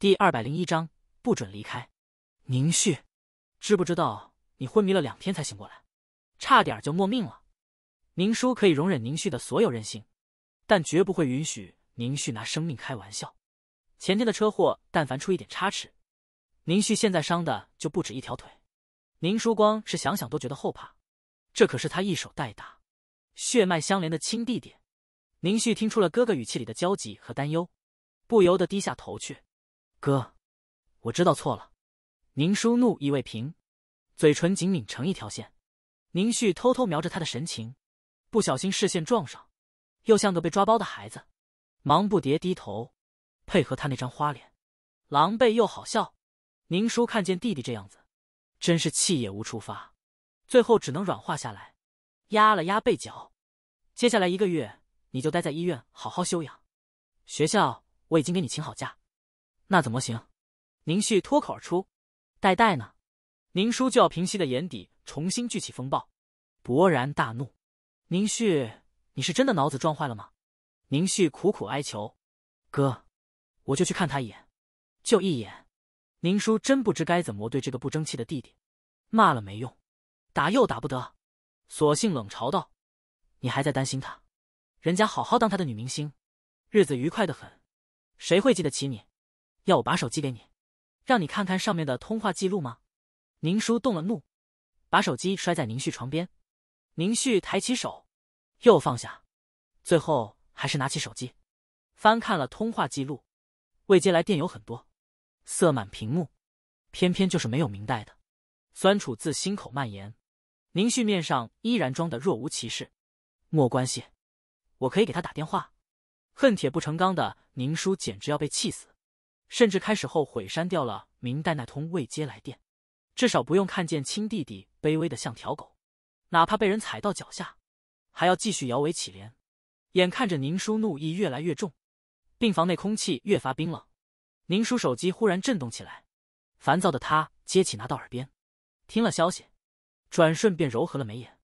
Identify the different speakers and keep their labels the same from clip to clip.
Speaker 1: 第二百零一章，不准离开。宁旭，知不知道你昏迷了两天才醒过来，差点就没命了。宁叔可以容忍宁旭的所有任性，但绝不会允许宁旭拿生命开玩笑。前天的车祸，但凡出一点差池，宁旭现在伤的就不止一条腿。宁叔光是想想都觉得后怕，这可是他一手带大、血脉相连的亲弟弟。宁旭听出了哥哥语气里的焦急和担忧，不由得低下头去。哥，我知道错了。宁叔怒意未平，嘴唇紧抿成一条线。宁旭偷偷瞄着他的神情，不小心视线撞上，又像个被抓包的孩子，忙不迭低头，配合他那张花脸，狼狈又好笑。宁叔看见弟弟这样子，真是气也无处发，最后只能软化下来，压了压被角。接下来一个月，你就待在医院好好休养，学校我已经给你请好假。那怎么行？宁旭脱口而出：“戴戴呢？”宁叔就要平息的眼底重新聚起风暴，勃然大怒：“宁旭，你是真的脑子撞坏了吗？”宁旭苦苦哀求：“哥，我就去看他一眼，就一眼。”宁叔真不知该怎么对这个不争气的弟弟，骂了没用，打又打不得，索性冷嘲道：“你还在担心他？人家好好当他的女明星，日子愉快的很，谁会记得起你？”要我把手机给你，让你看看上面的通话记录吗？宁叔动了怒，把手机摔在宁旭床边。宁旭抬起手，又放下，最后还是拿起手机，翻看了通话记录。未接来电有很多，色满屏幕，偏偏就是没有明代的。酸楚自心口蔓延。宁旭面上依然装的若无其事。莫关系，我可以给他打电话。恨铁不成钢的宁叔简直要被气死。甚至开始后悔删掉了明代那通未接来电，至少不用看见亲弟弟卑微的像条狗，哪怕被人踩到脚下，还要继续摇尾乞怜。眼看着宁叔怒意越来越重，病房内空气越发冰冷。宁叔手机忽然震动起来，烦躁的他接起，拿到耳边，听了消息，转瞬便柔和了眉眼，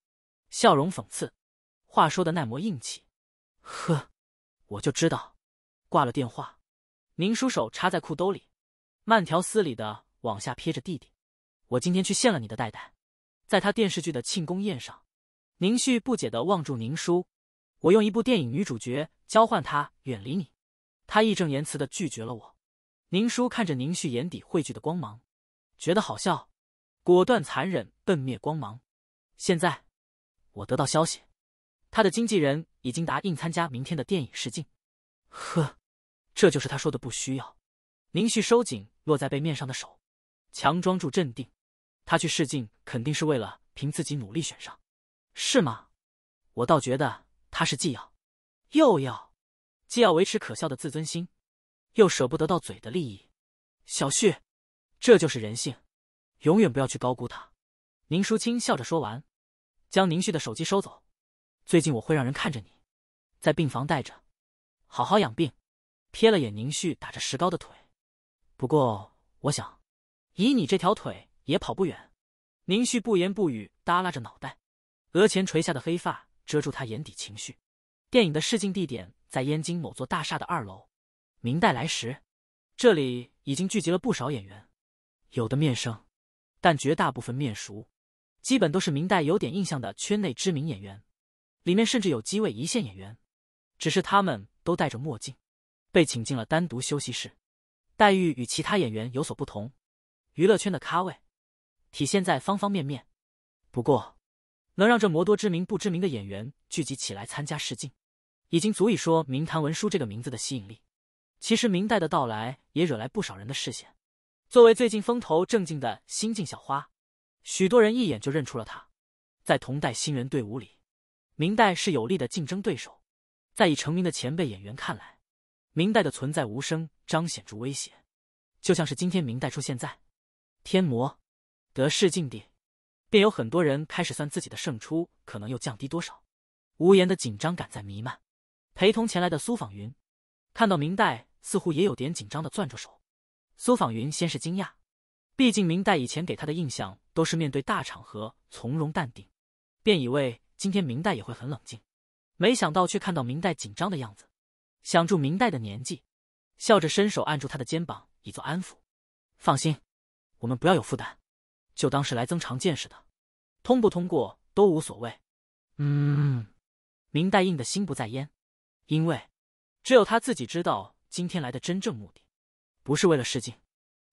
Speaker 1: 笑容讽刺，话说的耐么硬气。呵，我就知道。挂了电话。宁叔手插在裤兜里，慢条斯理的往下撇着弟弟。我今天去献了你的袋袋，在他电视剧的庆功宴上。宁旭不解的望住宁叔，我用一部电影女主角交换他远离你，他义正言辞的拒绝了我。宁叔看着宁旭眼底汇聚的光芒，觉得好笑，果断残忍顿灭光芒。现在，我得到消息，他的经纪人已经答应参加明天的电影试镜。呵。这就是他说的不需要。宁旭收紧落在背面上的手，强装住镇定。他去试镜，肯定是为了凭自己努力选上，是吗？我倒觉得他是既要，又要，既要维持可笑的自尊心，又舍不得到嘴的利益。小旭，这就是人性，永远不要去高估他。宁淑清笑着说完，将宁旭的手机收走。最近我会让人看着你，在病房待着，好好养病。瞥了眼宁旭打着石膏的腿，不过我想，以你这条腿也跑不远。宁旭不言不语，耷拉着脑袋，额前垂下的黑发遮住他眼底情绪。电影的试镜地点在燕京某座大厦的二楼。明代来时，这里已经聚集了不少演员，有的面生，但绝大部分面熟，基本都是明代有点印象的圈内知名演员，里面甚至有几位一线演员，只是他们都戴着墨镜。被请进了单独休息室，待遇与其他演员有所不同，娱乐圈的咖位体现在方方面面。不过，能让这魔多知名不知名的演员聚集起来参加试镜，已经足以说明谭文书这个名字的吸引力。其实，明代的到来也惹来不少人的视线。作为最近风头正劲的新晋小花，许多人一眼就认出了她。在同代新人队伍里，明代是有力的竞争对手。在已成名的前辈演员看来，明代的存在无声彰显出威胁，就像是今天明代出现在天魔得势境地，便有很多人开始算自己的胜出可能又降低多少。无言的紧张感在弥漫。陪同前来的苏仿云看到明代似乎也有点紧张的攥着手，苏仿云先是惊讶，毕竟明代以前给他的印象都是面对大场合从容淡定，便以为今天明代也会很冷静，没想到却看到明代紧张的样子。想住明代的年纪，笑着伸手按住他的肩膀以作安抚。放心，我们不要有负担，就当是来增长见识的，通不通过都无所谓。嗯，明代硬的心不在焉，因为只有他自己知道今天来的真正目的，不是为了试镜，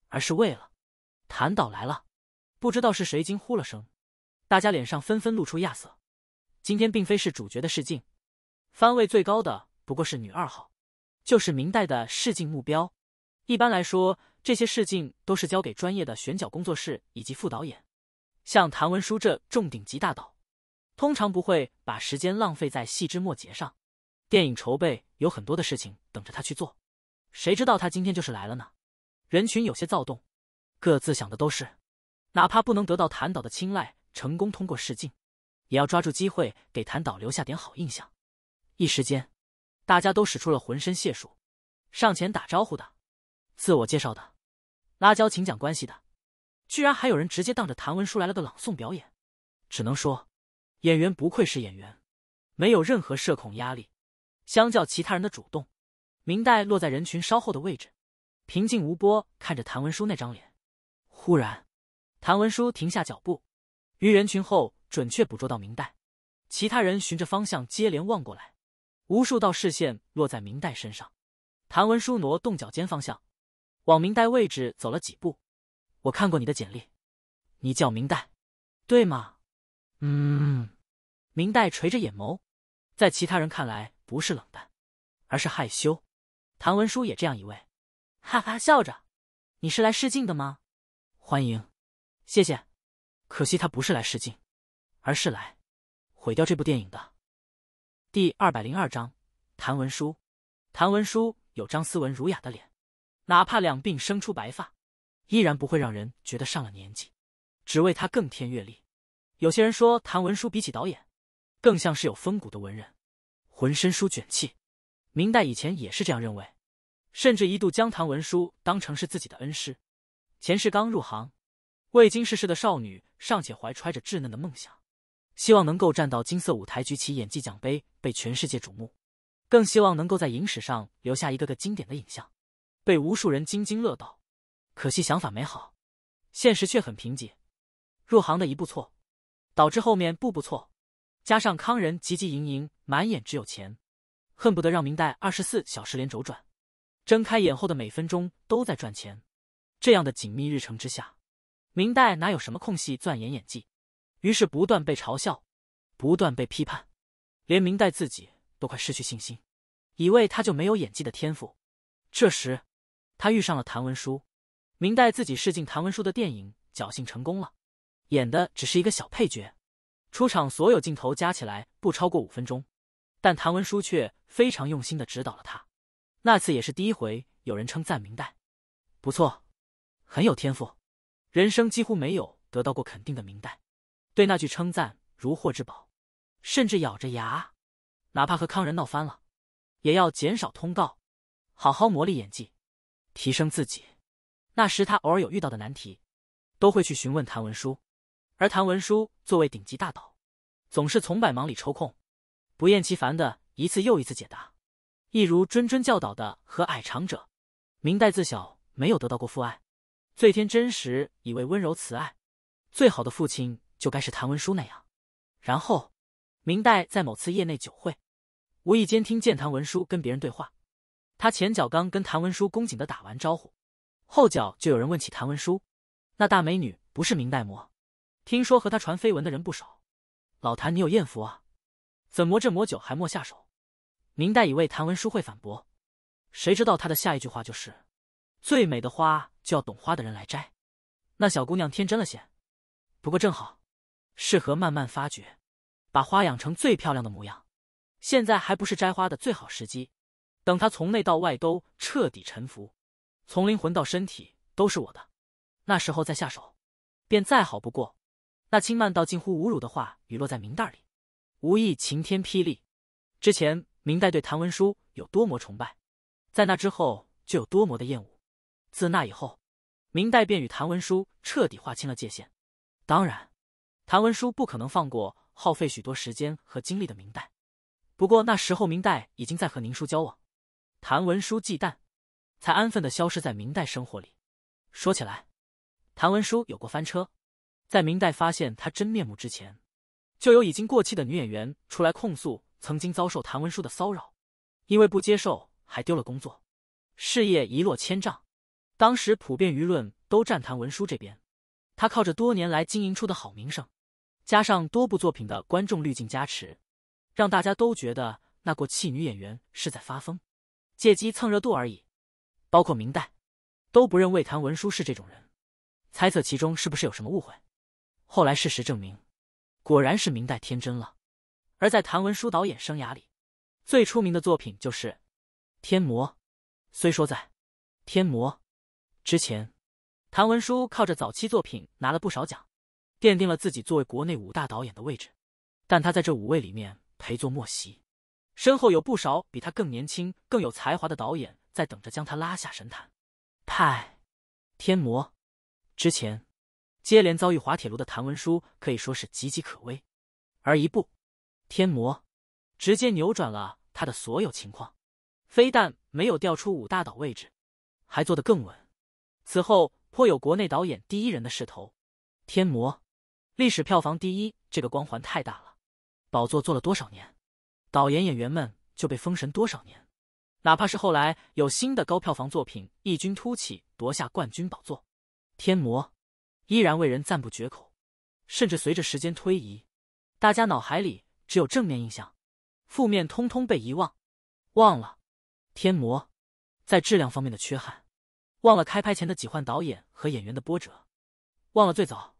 Speaker 1: 而是为了谭导来了。不知道是谁惊呼了声，大家脸上纷纷露出亚色。今天并非是主角的试镜，番位最高的。不过是女二号，就是明代的试镜目标。一般来说，这些试镜都是交给专业的选角工作室以及副导演。像谭文书这重顶级大导，通常不会把时间浪费在细枝末节上。电影筹备有很多的事情等着他去做，谁知道他今天就是来了呢？人群有些躁动，各自想的都是，哪怕不能得到谭导的青睐，成功通过试镜，也要抓住机会给谭导留下点好印象。一时间。大家都使出了浑身解数，上前打招呼的，自我介绍的，拉交情讲关系的，居然还有人直接当着谭文书来了个朗诵表演。只能说，演员不愧是演员，没有任何社恐压力。相较其他人的主动，明代落在人群稍后的位置，平静无波看着谭文书那张脸。忽然，谭文书停下脚步，于人群后准确捕捉到明代。其他人循着方向接连望过来。无数道视线落在明代身上，谭文书挪动脚尖方向，往明代位置走了几步。我看过你的简历，你叫明代，对吗？嗯。明代垂着眼眸，在其他人看来不是冷淡，而是害羞。谭文书也这样以为，哈哈笑着。你是来试镜的吗？欢迎，谢谢。可惜他不是来试镜，而是来毁掉这部电影的。第二百零二章，谭文书。谭文书有张斯文儒雅的脸，哪怕两鬓生出白发，依然不会让人觉得上了年纪，只为他更添阅历。有些人说，谭文书比起导演，更像是有风骨的文人，浑身书卷气。明代以前也是这样认为，甚至一度将谭文书当成是自己的恩师。前世刚入行，未经世事的少女尚且怀揣着稚嫩的梦想。希望能够站到金色舞台，举起演技奖杯，被全世界瞩目；更希望能够在影史上留下一个个经典的影像，被无数人津津乐道。可惜想法美好，现实却很贫瘠。入行的一步错，导致后面步步错。加上康仁急急营营，满眼只有钱，恨不得让明代二十四小时连轴转。睁开眼后的每分钟都在赚钱，这样的紧密日程之下，明代哪有什么空隙钻研演技？于是不断被嘲笑，不断被批判，连明代自己都快失去信心，以为他就没有演技的天赋。这时，他遇上了谭文书，明代自己试镜谭文书的电影，侥幸成功了，演的只是一个小配角，出场所有镜头加起来不超过五分钟，但谭文书却非常用心的指导了他。那次也是第一回有人称赞明代，不错，很有天赋，人生几乎没有得到过肯定的明代。对那句称赞如获至宝，甚至咬着牙，哪怕和康仁闹翻了，也要减少通告，好好磨砺演技，提升自己。那时他偶尔有遇到的难题，都会去询问谭文书，而谭文书作为顶级大导，总是从百忙里抽空，不厌其烦的一次又一次解答，一如谆谆教导的和矮长者。明代自小没有得到过父爱，最天真时以为温柔慈爱，最好的父亲。就该是谭文书那样。然后，明代在某次业内酒会，无意间听见谭文书跟别人对话。他前脚刚跟谭文书恭敬的打完招呼，后脚就有人问起谭文书：“那大美女不是明代魔？听说和他传绯闻的人不少。老谭，你有艳福啊？怎么这魔酒还莫下手？”明代以为谭文书会反驳，谁知道他的下一句话就是：“最美的花就要懂花的人来摘。”那小姑娘天真了些，不过正好。适合慢慢发掘，把花养成最漂亮的模样。现在还不是摘花的最好时机，等它从内到外都彻底沉浮，从灵魂到身体都是我的，那时候再下手，便再好不过。那轻慢到近乎侮辱的话，语落在明袋里，无意晴天霹雳。之前明代对谭文书有多么崇拜，在那之后就有多么的厌恶。自那以后，明代便与谭文书彻底划清了界限。当然。谭文书不可能放过耗费许多时间和精力的明代，不过那时候明代已经在和宁叔交往，谭文书忌惮，才安分的消失在明代生活里。说起来，谭文书有过翻车，在明代发现他真面目之前，就有已经过气的女演员出来控诉曾经遭受谭文书的骚扰，因为不接受还丢了工作，事业一落千丈。当时普遍舆论都站谭文书这边，他靠着多年来经营出的好名声。加上多部作品的观众滤镜加持，让大家都觉得那过气女演员是在发疯，借机蹭热度而已。包括明代，都不认为谭文书是这种人，猜测其中是不是有什么误会。后来事实证明，果然是明代天真了。而在谭文书导演生涯里，最出名的作品就是《天魔》。虽说在《天魔》之前，谭文书靠着早期作品拿了不少奖。奠定了自己作为国内五大导演的位置，但他在这五位里面陪坐莫席，身后有不少比他更年轻、更有才华的导演在等着将他拉下神坛。派天魔之前接连遭遇滑铁卢的谭文书可以说是岌岌可危，而一部天魔直接扭转了他的所有情况，非但没有调出五大导位置，还做得更稳。此后颇有国内导演第一人的势头。天魔。历史票房第一这个光环太大了，宝座坐了多少年，导演演员们就被封神多少年。哪怕是后来有新的高票房作品异军突起夺下冠军宝座，《天魔》依然为人赞不绝口。甚至随着时间推移，大家脑海里只有正面印象，负面通通被遗忘。忘了《天魔》在质量方面的缺憾，忘了开拍前的几换导演和演员的波折，忘了最早。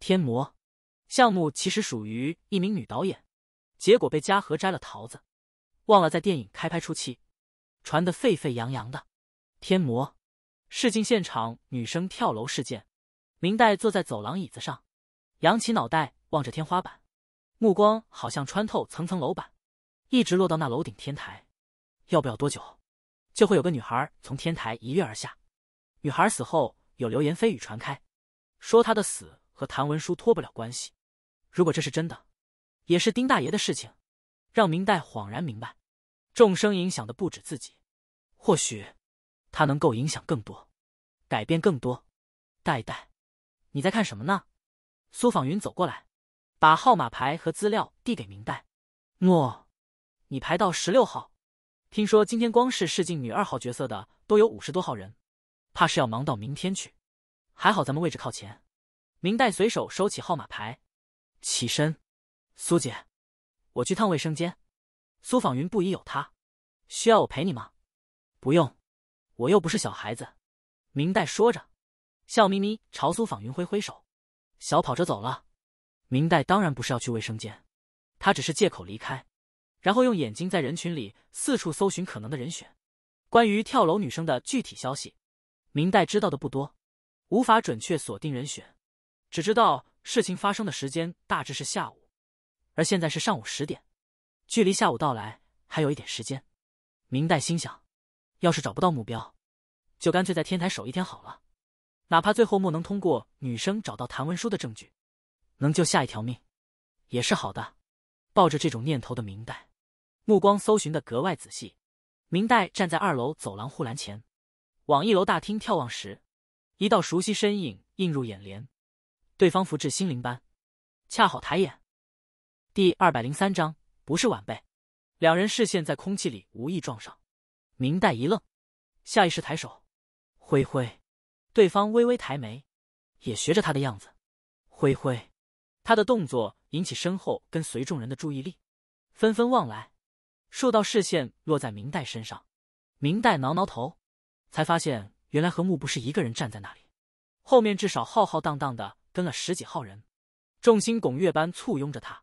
Speaker 1: 《天魔》项目其实属于一名女导演，结果被嘉禾摘了桃子，忘了在电影开拍初期传得沸沸扬扬的《天魔》试镜现场女生跳楼事件。明代坐在走廊椅子上，仰起脑袋望着天花板，目光好像穿透层层楼板，一直落到那楼顶天台。要不了多久，就会有个女孩从天台一跃而下。女孩死后，有流言蜚语传开，说她的死。和谭文书脱不了关系，如果这是真的，也是丁大爷的事情，让明代恍然明白，众生影响的不止自己，或许，他能够影响更多，改变更多。代代，你在看什么呢？苏访云走过来，把号码牌和资料递给明代。诺，你排到十六号，听说今天光是试镜女二号角色的都有五十多号人，怕是要忙到明天去，还好咱们位置靠前。明代随手收起号码牌，起身。苏姐，我去趟卫生间。苏访云不疑有他，需要我陪你吗？不用，我又不是小孩子。明代说着，笑眯眯朝苏访云挥挥手，小跑着走了。明代当然不是要去卫生间，他只是借口离开，然后用眼睛在人群里四处搜寻可能的人选。关于跳楼女生的具体消息，明代知道的不多，无法准确锁定人选。只知道事情发生的时间大致是下午，而现在是上午十点，距离下午到来还有一点时间。明代心想，要是找不到目标，就干脆在天台守一天好了，哪怕最后莫能通过女生找到谭文书的证据，能救下一条命，也是好的。抱着这种念头的明代，目光搜寻的格外仔细。明代站在二楼走廊护栏前，往一楼大厅眺望时，一道熟悉身影映入眼帘。对方福至心灵般，恰好抬眼。第二百零三章不是晚辈。两人视线在空气里无意撞上，明代一愣，下意识抬手。灰灰，对方微微抬眉，也学着他的样子。灰灰，他的动作引起身后跟随众人的注意力，纷纷望来。数道视线落在明代身上，明代挠挠头，才发现原来和木不是一个人站在那里，后面至少浩浩荡荡的。跟了十几号人，众星拱月般簇拥着他。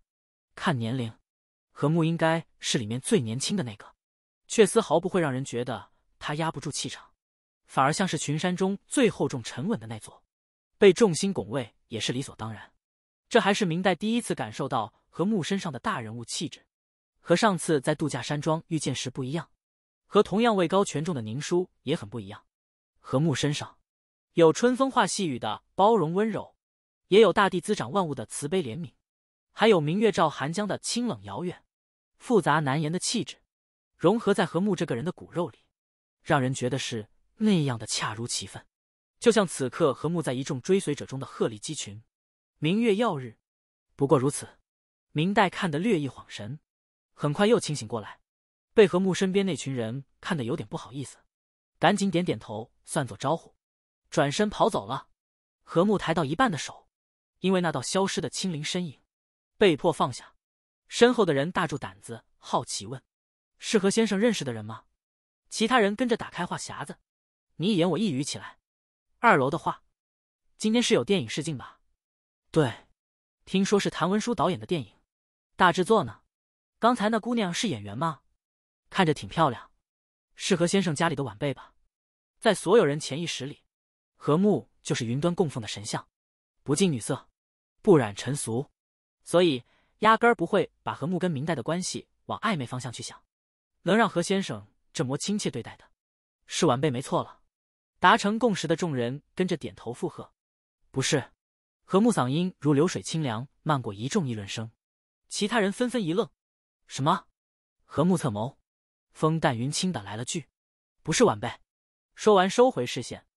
Speaker 1: 看年龄，何木应该是里面最年轻的那个，却丝毫不会让人觉得他压不住气场，反而像是群山中最厚重沉稳的那座，被众星拱卫也是理所当然。这还是明代第一次感受到何木身上的大人物气质，和上次在度假山庄遇见时不一样，和同样位高权重的宁叔也很不一样。何木身上有春风化细雨的包容温柔。也有大地滋长万物的慈悲怜悯，还有明月照寒江的清冷遥远，复杂难言的气质，融合在和木这个人的骨肉里，让人觉得是那样的恰如其分。就像此刻和木在一众追随者中的鹤立鸡群，明月耀日，不过如此。明代看得略一晃神，很快又清醒过来，被和木身边那群人看得有点不好意思，赶紧点点头算作招呼，转身跑走了。和木抬到一半的手。因为那道消失的青灵身影，被迫放下。身后的人大住胆子，好奇问：“是何先生认识的人吗？”其他人跟着打开话匣子，你一言我一语起来。二楼的话：“今天是有电影试镜吧？”“对，听说是谭文书导演的电影，大制作呢。”“刚才那姑娘是演员吗？”“看着挺漂亮。”“是何先生家里的晚辈吧？”在所有人潜意识里，何木就是云端供奉的神像。不近女色，不染尘俗，所以压根儿不会把和木跟明代的关系往暧昧方向去想。能让何先生这么亲切对待的，是晚辈没错了。达成共识的众人跟着点头附和。不是，和木嗓音如流水清凉，漫过一众议论声。其他人纷纷一愣：“什么？”和木侧眸，风淡云轻的来了句：“不是晚辈。”说完收回视线，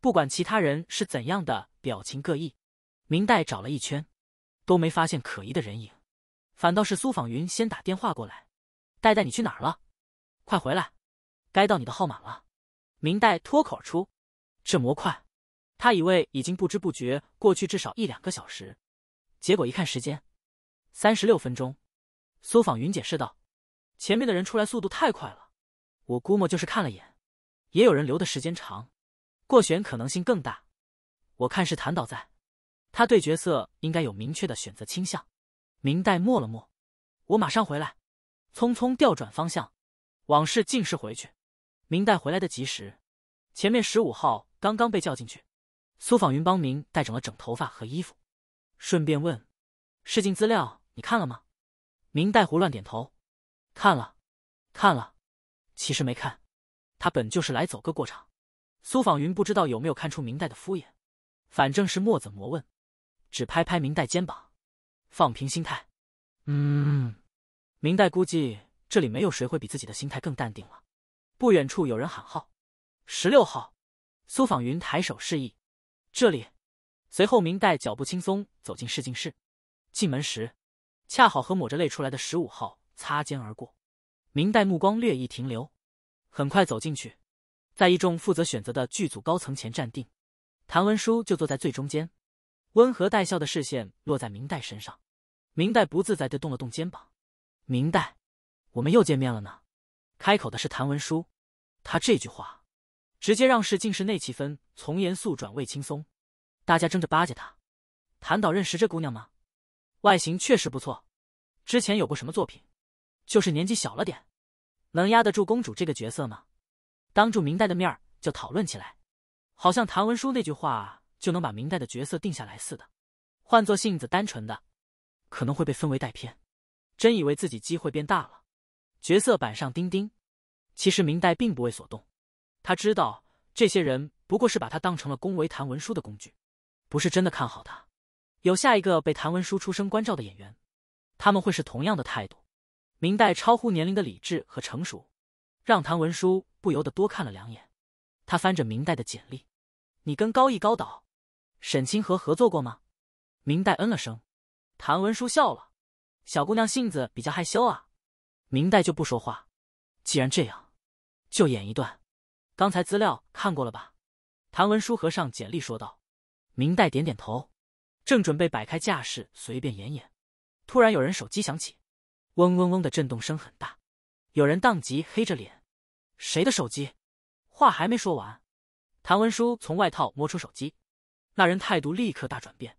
Speaker 1: 不管其他人是怎样的表情各异。明代找了一圈，都没发现可疑的人影，反倒是苏访云先打电话过来：“戴戴，你去哪儿了？快回来，该到你的号码了。”明代脱口而出：“这模块，他以为已经不知不觉过去至少一两个小时，结果一看时间，三十六分钟。”苏访云解释道：“前面的人出来速度太快了，我估摸就是看了眼，也有人留的时间长，过弦可能性更大。我看是谭导在。”他对角色应该有明确的选择倾向。明代默了默，我马上回来，匆匆调转方向，往事尽是回去。明代回来的及时，前面十五号刚刚被叫进去。苏访云帮明代整了整头发和衣服，顺便问：试镜资料你看了吗？明代胡乱点头，看了，看了，其实没看。他本就是来走个过场。苏访云不知道有没有看出明代的敷衍，反正是墨子模问。只拍拍明代肩膀，放平心态。嗯，明代估计这里没有谁会比自己的心态更淡定了。不远处有人喊号，十六号。苏访云抬手示意，这里。随后明代脚步轻松走进试镜室，进门时恰好和抹着泪出来的十五号擦肩而过。明代目光略一停留，很快走进去，在一众负责选择的剧组高层前站定。谭文书就坐在最中间。温和带笑的视线落在明代身上，明代不自在的动了动肩膀。明代，我们又见面了呢。开口的是谭文书，他这句话，直接让市进室内气氛从严肃转为轻松，大家争着巴结他。谭导认识这姑娘吗？外形确实不错，之前有过什么作品？就是年纪小了点，能压得住公主这个角色吗？当着明代的面就讨论起来，好像谭文书那句话。就能把明代的角色定下来似的，换做性子单纯的，可能会被氛围带偏。真以为自己机会变大了，角色板上钉钉。其实明代并不为所动，他知道这些人不过是把他当成了恭维谭文书的工具，不是真的看好他。有下一个被谭文书出声关照的演员，他们会是同样的态度。明代超乎年龄的理智和成熟，让谭文书不由得多看了两眼。他翻着明代的简历，你跟高义高导。沈清河合作过吗？明代嗯了声，谭文书笑了。小姑娘性子比较害羞啊。明代就不说话。既然这样，就演一段。刚才资料看过了吧？谭文书合上简历说道。明代点点头，正准备摆开架势随便演演，突然有人手机响起，嗡嗡嗡的震动声很大。有人当即黑着脸，谁的手机？话还没说完，谭文书从外套摸出手机。那人态度立刻大转变，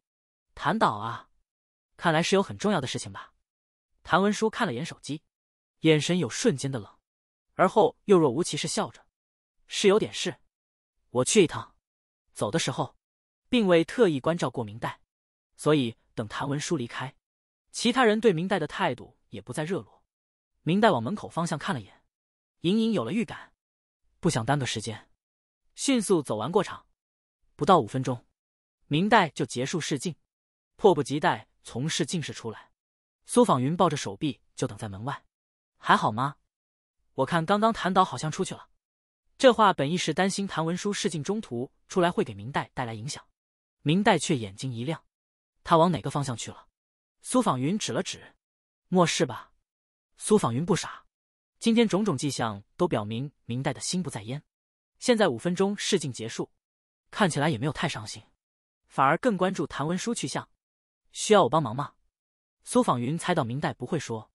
Speaker 1: 谭导啊，看来是有很重要的事情吧？谭文书看了眼手机，眼神有瞬间的冷，而后又若无其事笑着：“是有点事，我去一趟。”走的时候，并未特意关照过明代，所以等谭文书离开，其他人对明代的态度也不再热络。明代往门口方向看了眼，隐隐有了预感，不想耽搁时间，迅速走完过场，不到五分钟。明代就结束试镜，迫不及待从试镜室出来。苏仿云抱着手臂就等在门外。还好吗？我看刚刚谭导好像出去了。这话本意是担心谭文书试镜中途出来会给明代带来影响。明代却眼睛一亮，他往哪个方向去了？苏仿云指了指。末世吧？苏仿云不傻，今天种种迹象都表明明代的心不在焉。现在五分钟试镜结束，看起来也没有太伤心。反而更关注谭文书去向，需要我帮忙吗？苏访云猜到明代不会说，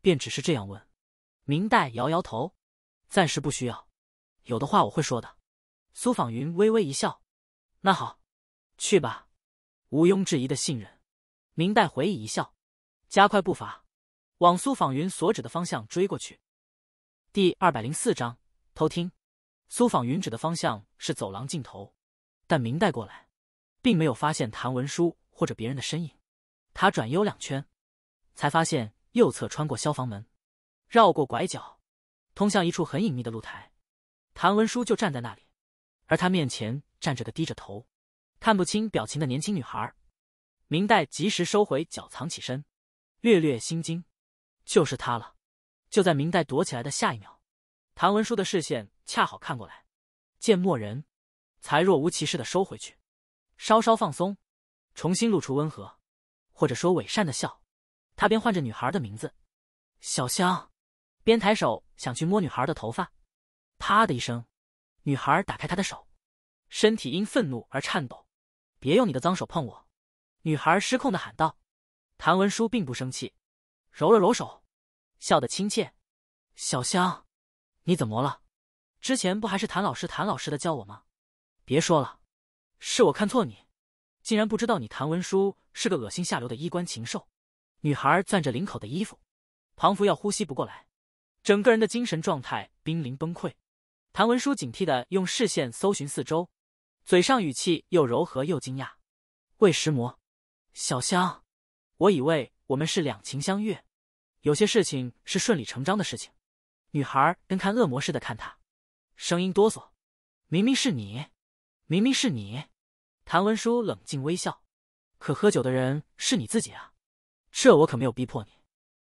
Speaker 1: 便只是这样问。明代摇摇头，暂时不需要，有的话我会说的。苏访云微微一笑，那好，去吧。毋庸置疑的信任，明代回忆一笑，加快步伐，往苏访云所指的方向追过去。第二百零四章偷听。苏访云指的方向是走廊尽头，但明代过来。并没有发现谭文书或者别人的身影，他转悠两圈，才发现右侧穿过消防门，绕过拐角，通向一处很隐秘的露台。谭文书就站在那里，而他面前站着个低着头、看不清表情的年轻女孩。明代及时收回脚，藏起身，略略心惊。就是他了。就在明代躲起来的下一秒，谭文书的视线恰好看过来，见莫人，才若无其事的收回去。稍稍放松，重新露出温和，或者说伪善的笑，他边唤着女孩的名字“小香”，边抬手想去摸女孩的头发。啪的一声，女孩打开他的手，身体因愤怒而颤抖。“别用你的脏手碰我！”女孩失控的喊道。谭文书并不生气，揉了揉手，笑得亲切：“小香，你怎么了？之前不还是谭老师谭老师的叫我吗？”“别说了。”是我看错你，竟然不知道你谭文书是个恶心下流的衣冠禽兽。女孩攥着领口的衣服，庞福要呼吸不过来，整个人的精神状态濒临崩溃。谭文书警惕的用视线搜寻四周，嘴上语气又柔和又惊讶：“魏石魔，小香，我以为我们是两情相悦，有些事情是顺理成章的事情。”女孩跟看恶魔似的看他，声音哆嗦：“明明是你。”明明是你，谭文书冷静微笑，可喝酒的人是你自己啊！这我可没有逼迫你。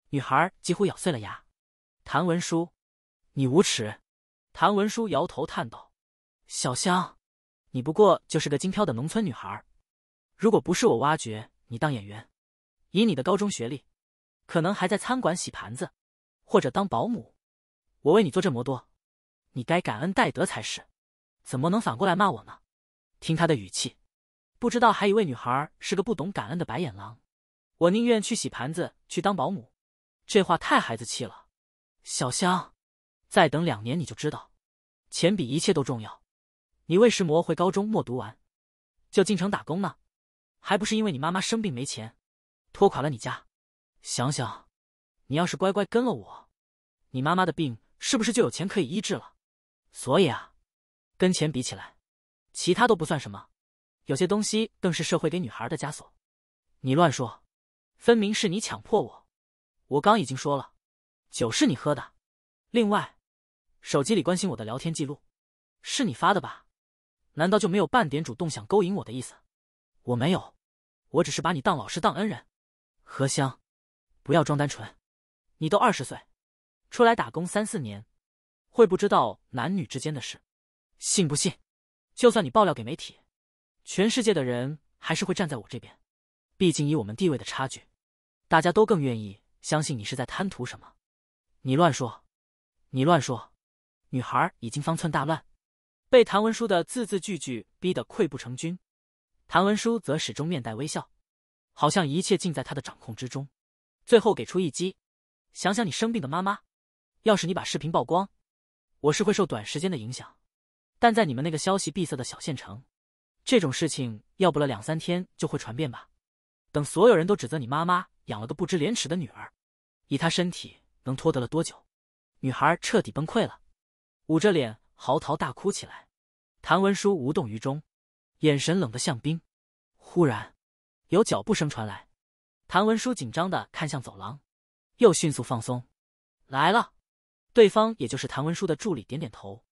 Speaker 1: 女孩几乎咬碎了牙。谭文书，你无耻！谭文书摇头叹道：“小香，你不过就是个精挑的农村女孩。如果不是我挖掘你当演员，以你的高中学历，可能还在餐馆洗盘子，或者当保姆。我为你做这么多，你该感恩戴德才是，怎么能反过来骂我呢？”听他的语气，不知道还以为女孩是个不懂感恩的白眼狼。我宁愿去洗盘子，去当保姆。这话太孩子气了。小香，再等两年你就知道，钱比一切都重要。你为什么会高中没读完，就进城打工呢？还不是因为你妈妈生病没钱，拖垮了你家。想想，你要是乖乖跟了我，你妈妈的病是不是就有钱可以医治了？所以啊，跟钱比起来。其他都不算什么，有些东西更是社会给女孩的枷锁。你乱说，分明是你强迫我。我刚已经说了，酒是你喝的。另外，手机里关心我的聊天记录，是你发的吧？难道就没有半点主动想勾引我的意思？我没有，我只是把你当老师当恩人。何香，不要装单纯。你都二十岁，出来打工三四年，会不知道男女之间的事？信不信？就算你爆料给媒体，全世界的人还是会站在我这边，毕竟以我们地位的差距，大家都更愿意相信你是在贪图什么。你乱说，你乱说！女孩已经方寸大乱，被谭文书的字字句句逼得溃不成军。谭文书则始终面带微笑，好像一切尽在他的掌控之中。最后给出一击，想想你生病的妈妈。要是你把视频曝光，我是会受短时间的影响。但在你们那个消息闭塞的小县城，这种事情要不了两三天就会传遍吧。等所有人都指责你妈妈养了个不知廉耻的女儿，以她身体能拖得了多久？女孩彻底崩溃了，捂着脸嚎啕大哭起来。谭文书无动于衷，眼神冷得像冰。忽然，有脚步声传来，谭文书紧张的看向走廊，又迅速放松。来了，对方也就是谭文书的助理点点头。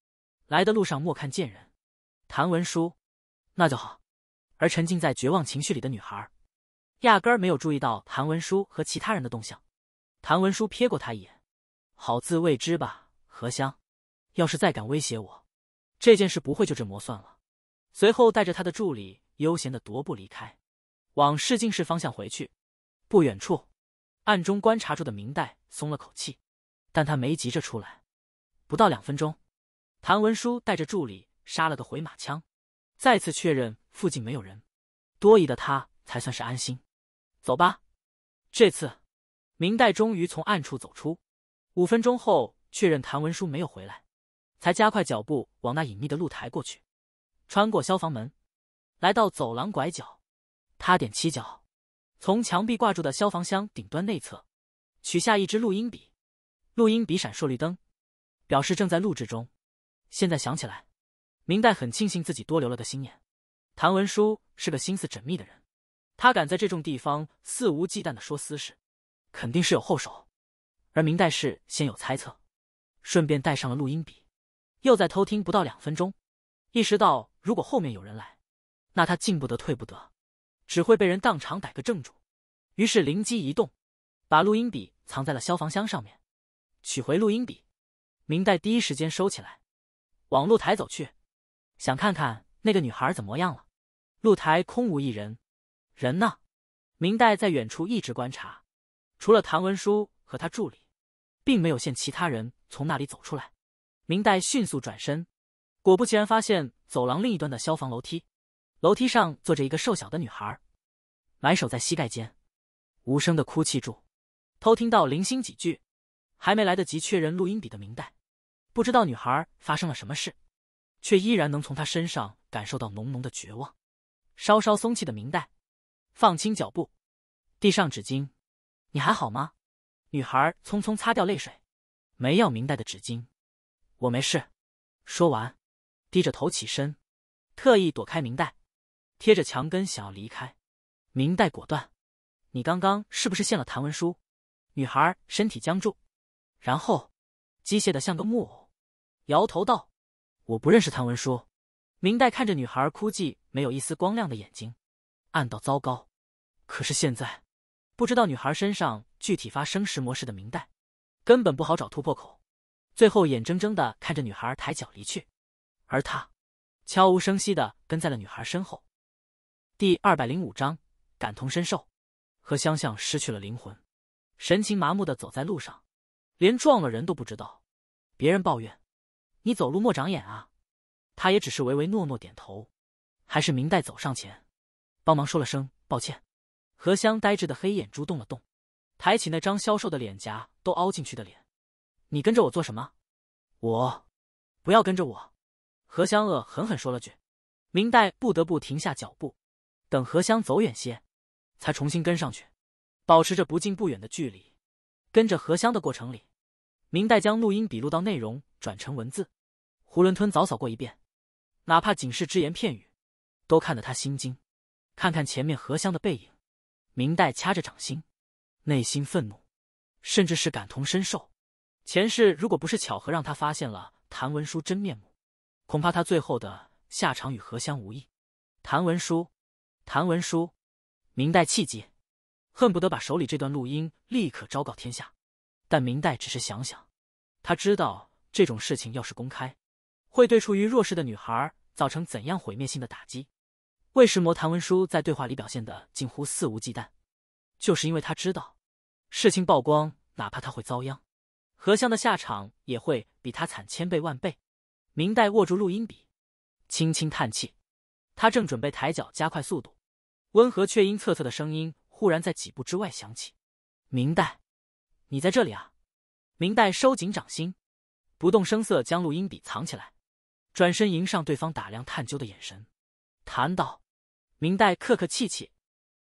Speaker 1: 来的路上莫看见人，谭文书，那就好。而沉浸在绝望情绪里的女孩，压根儿没有注意到谭文书和其他人的动向。谭文书瞥过他一眼，好自为之吧，何香。要是再敢威胁我，这件事不会就这磨算了。随后带着他的助理悠闲的踱步离开，往试镜室方向回去。不远处，暗中观察住的明代松了口气，但他没急着出来。不到两分钟。谭文书带着助理杀了个回马枪，再次确认附近没有人，多疑的他才算是安心。走吧。这次，明代终于从暗处走出。五分钟后，确认谭文书没有回来，才加快脚步往那隐秘的露台过去。穿过消防门，来到走廊拐角，他踮起脚，从墙壁挂住的消防箱顶端内侧，取下一支录音笔。录音笔闪烁绿灯，表示正在录制中。现在想起来，明代很庆幸自己多留了个心眼。谭文书是个心思缜密的人，他敢在这种地方肆无忌惮的说私事，肯定是有后手。而明代是先有猜测，顺便带上了录音笔，又在偷听不到两分钟，意识到如果后面有人来，那他进不得退不得，只会被人当场逮个正主。于是灵机一动，把录音笔藏在了消防箱上面。取回录音笔，明代第一时间收起来。往露台走去，想看看那个女孩怎么样了。露台空无一人，人呢？明代在远处一直观察，除了谭文书和他助理，并没有见其他人从那里走出来。明代迅速转身，果不其然发现走廊另一端的消防楼梯，楼梯上坐着一个瘦小的女孩，埋首在膝盖间，无声的哭泣住。偷听到零星几句，还没来得及确认录音笔的明代。不知道女孩发生了什么事，却依然能从她身上感受到浓浓的绝望。稍稍松气的明代，放轻脚步，递上纸巾。你还好吗？女孩匆匆擦掉泪水，没要明代的纸巾。我没事。说完，低着头起身，特意躲开明代，贴着墙根想要离开。明代果断，你刚刚是不是献了谭文书？女孩身体僵住，然后机械的像个木偶。摇头道：“我不认识谭文书。”明代看着女孩哭泣没有一丝光亮的眼睛，暗道糟糕。可是现在，不知道女孩身上具体发生什么式的明代，根本不好找突破口。最后眼睁睁的看着女孩抬脚离去，而他悄无声息的跟在了女孩身后。第二百零五章，感同身受，和香香失去了灵魂，神情麻木的走在路上，连撞了人都不知道。别人抱怨。你走路莫长眼啊！他也只是唯唯诺诺点头，还是明代走上前，帮忙说了声抱歉。何香呆滞的黑眼珠动了动，抬起那张消瘦的脸颊都凹进去的脸。你跟着我做什么？我不要跟着我！何香恶狠狠说了句。明代不得不停下脚步，等何香走远些，才重新跟上去，保持着不近不远的距离。跟着何香的过程里，明代将录音笔录到内容转成文字。囫囵吞早扫过一遍，哪怕仅是只言片语，都看得他心惊。看看前面荷香的背影，明代掐着掌心，内心愤怒，甚至是感同身受。前世如果不是巧合让他发现了谭文书真面目，恐怕他最后的下场与荷香无异。谭文书，谭文书，明代气急，恨不得把手里这段录音立刻昭告天下。但明代只是想想，他知道这种事情要是公开。会对处于弱势的女孩造成怎样毁灭性的打击？为什魔谭文书在对话里表现的近乎肆无忌惮，就是因为他知道，事情曝光，哪怕他会遭殃，何香的下场也会比他惨千倍万倍。明代握住录音笔，轻轻叹气，他正准备抬脚加快速度，温和却阴恻恻的声音忽然在几步之外响起：“明代，你在这里啊。”明代收紧掌心，不动声色将录音笔藏起来。转身迎上对方打量探究的眼神，谈道：“明代客客气气，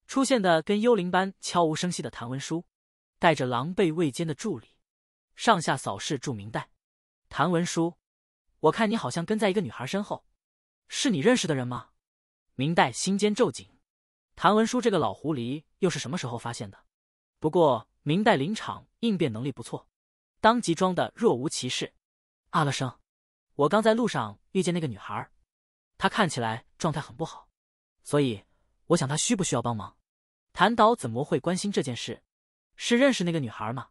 Speaker 1: 出现的跟幽灵般悄无声息的谭文书，带着狼狈未肩的助理，上下扫视住明代，谭文书，我看你好像跟在一个女孩身后，是你认识的人吗？明代心间皱紧，谭文书这个老狐狸又是什么时候发现的？不过明代临场应变能力不错，当即装的若无其事，啊了声。我刚在路上遇见那个女孩，她看起来状态很不好，所以我想她需不需要帮忙。谭导怎么会关心这件事？是认识那个女孩吗？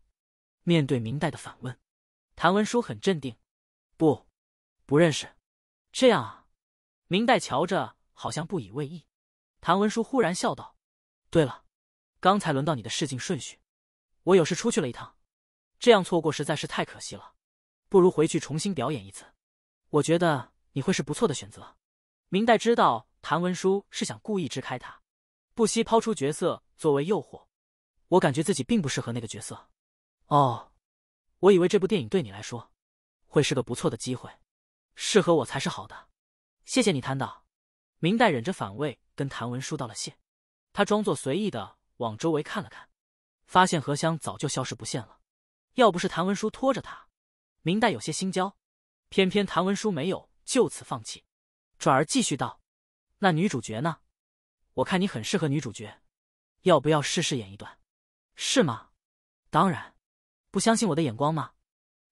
Speaker 1: 面对明代的反问，谭文书很镇定，不，不认识。这样啊。明代瞧着好像不以为意。谭文书忽然笑道：“对了，刚才轮到你的试镜顺序，我有事出去了一趟，这样错过实在是太可惜了，不如回去重新表演一次。”我觉得你会是不错的选择。明代知道谭文书是想故意支开他，不惜抛出角色作为诱惑。我感觉自己并不适合那个角色。哦，我以为这部电影对你来说会是个不错的机会，适合我才是好的。谢谢你，谭导。明代忍着反胃跟谭文书道了谢，他装作随意的往周围看了看，发现何香早就消失不见了。要不是谭文书拖着他，明代有些心焦。偏偏谭文书没有就此放弃，转而继续道：“那女主角呢？我看你很适合女主角，要不要试试演一段？是吗？当然，不相信我的眼光吗？”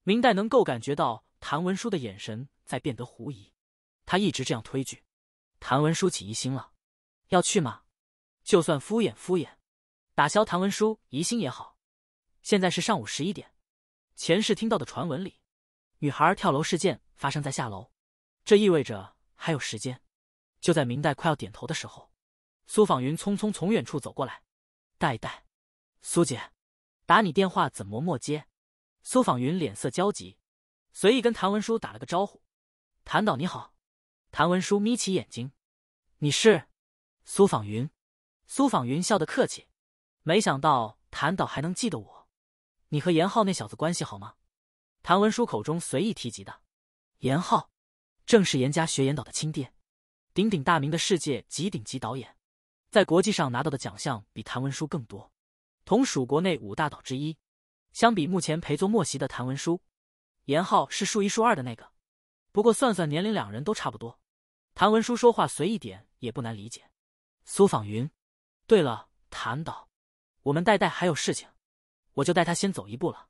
Speaker 1: 明代能够感觉到谭文书的眼神在变得狐疑，他一直这样推拒，谭文书起疑心了。要去吗？就算敷衍敷衍，打消谭文书疑心也好。现在是上午十一点，前世听到的传闻里。女孩跳楼事件发生在下楼，这意味着还有时间。就在明代快要点头的时候，苏访云匆匆从远处走过来。代代，苏姐，打你电话怎么没接？苏访云脸色焦急，随意跟谭文书打了个招呼：“谭导你好。”谭文书眯起眼睛：“你是苏访云？”苏访云笑得客气：“没想到谭导还能记得我。你和严浩那小子关系好吗？”谭文书口中随意提及的，严浩，正是严家学严导的亲爹，鼎鼎大名的世界级顶级导演，在国际上拿到的奖项比谭文书更多，同属国内五大导之一。相比目前陪坐莫席的谭文书，严浩是数一数二的那个。不过算算年龄，两人都差不多。谭文书说话随意，点也不难理解。苏访云，对了，谭导，我们代代还有事情，我就带他先走一步了。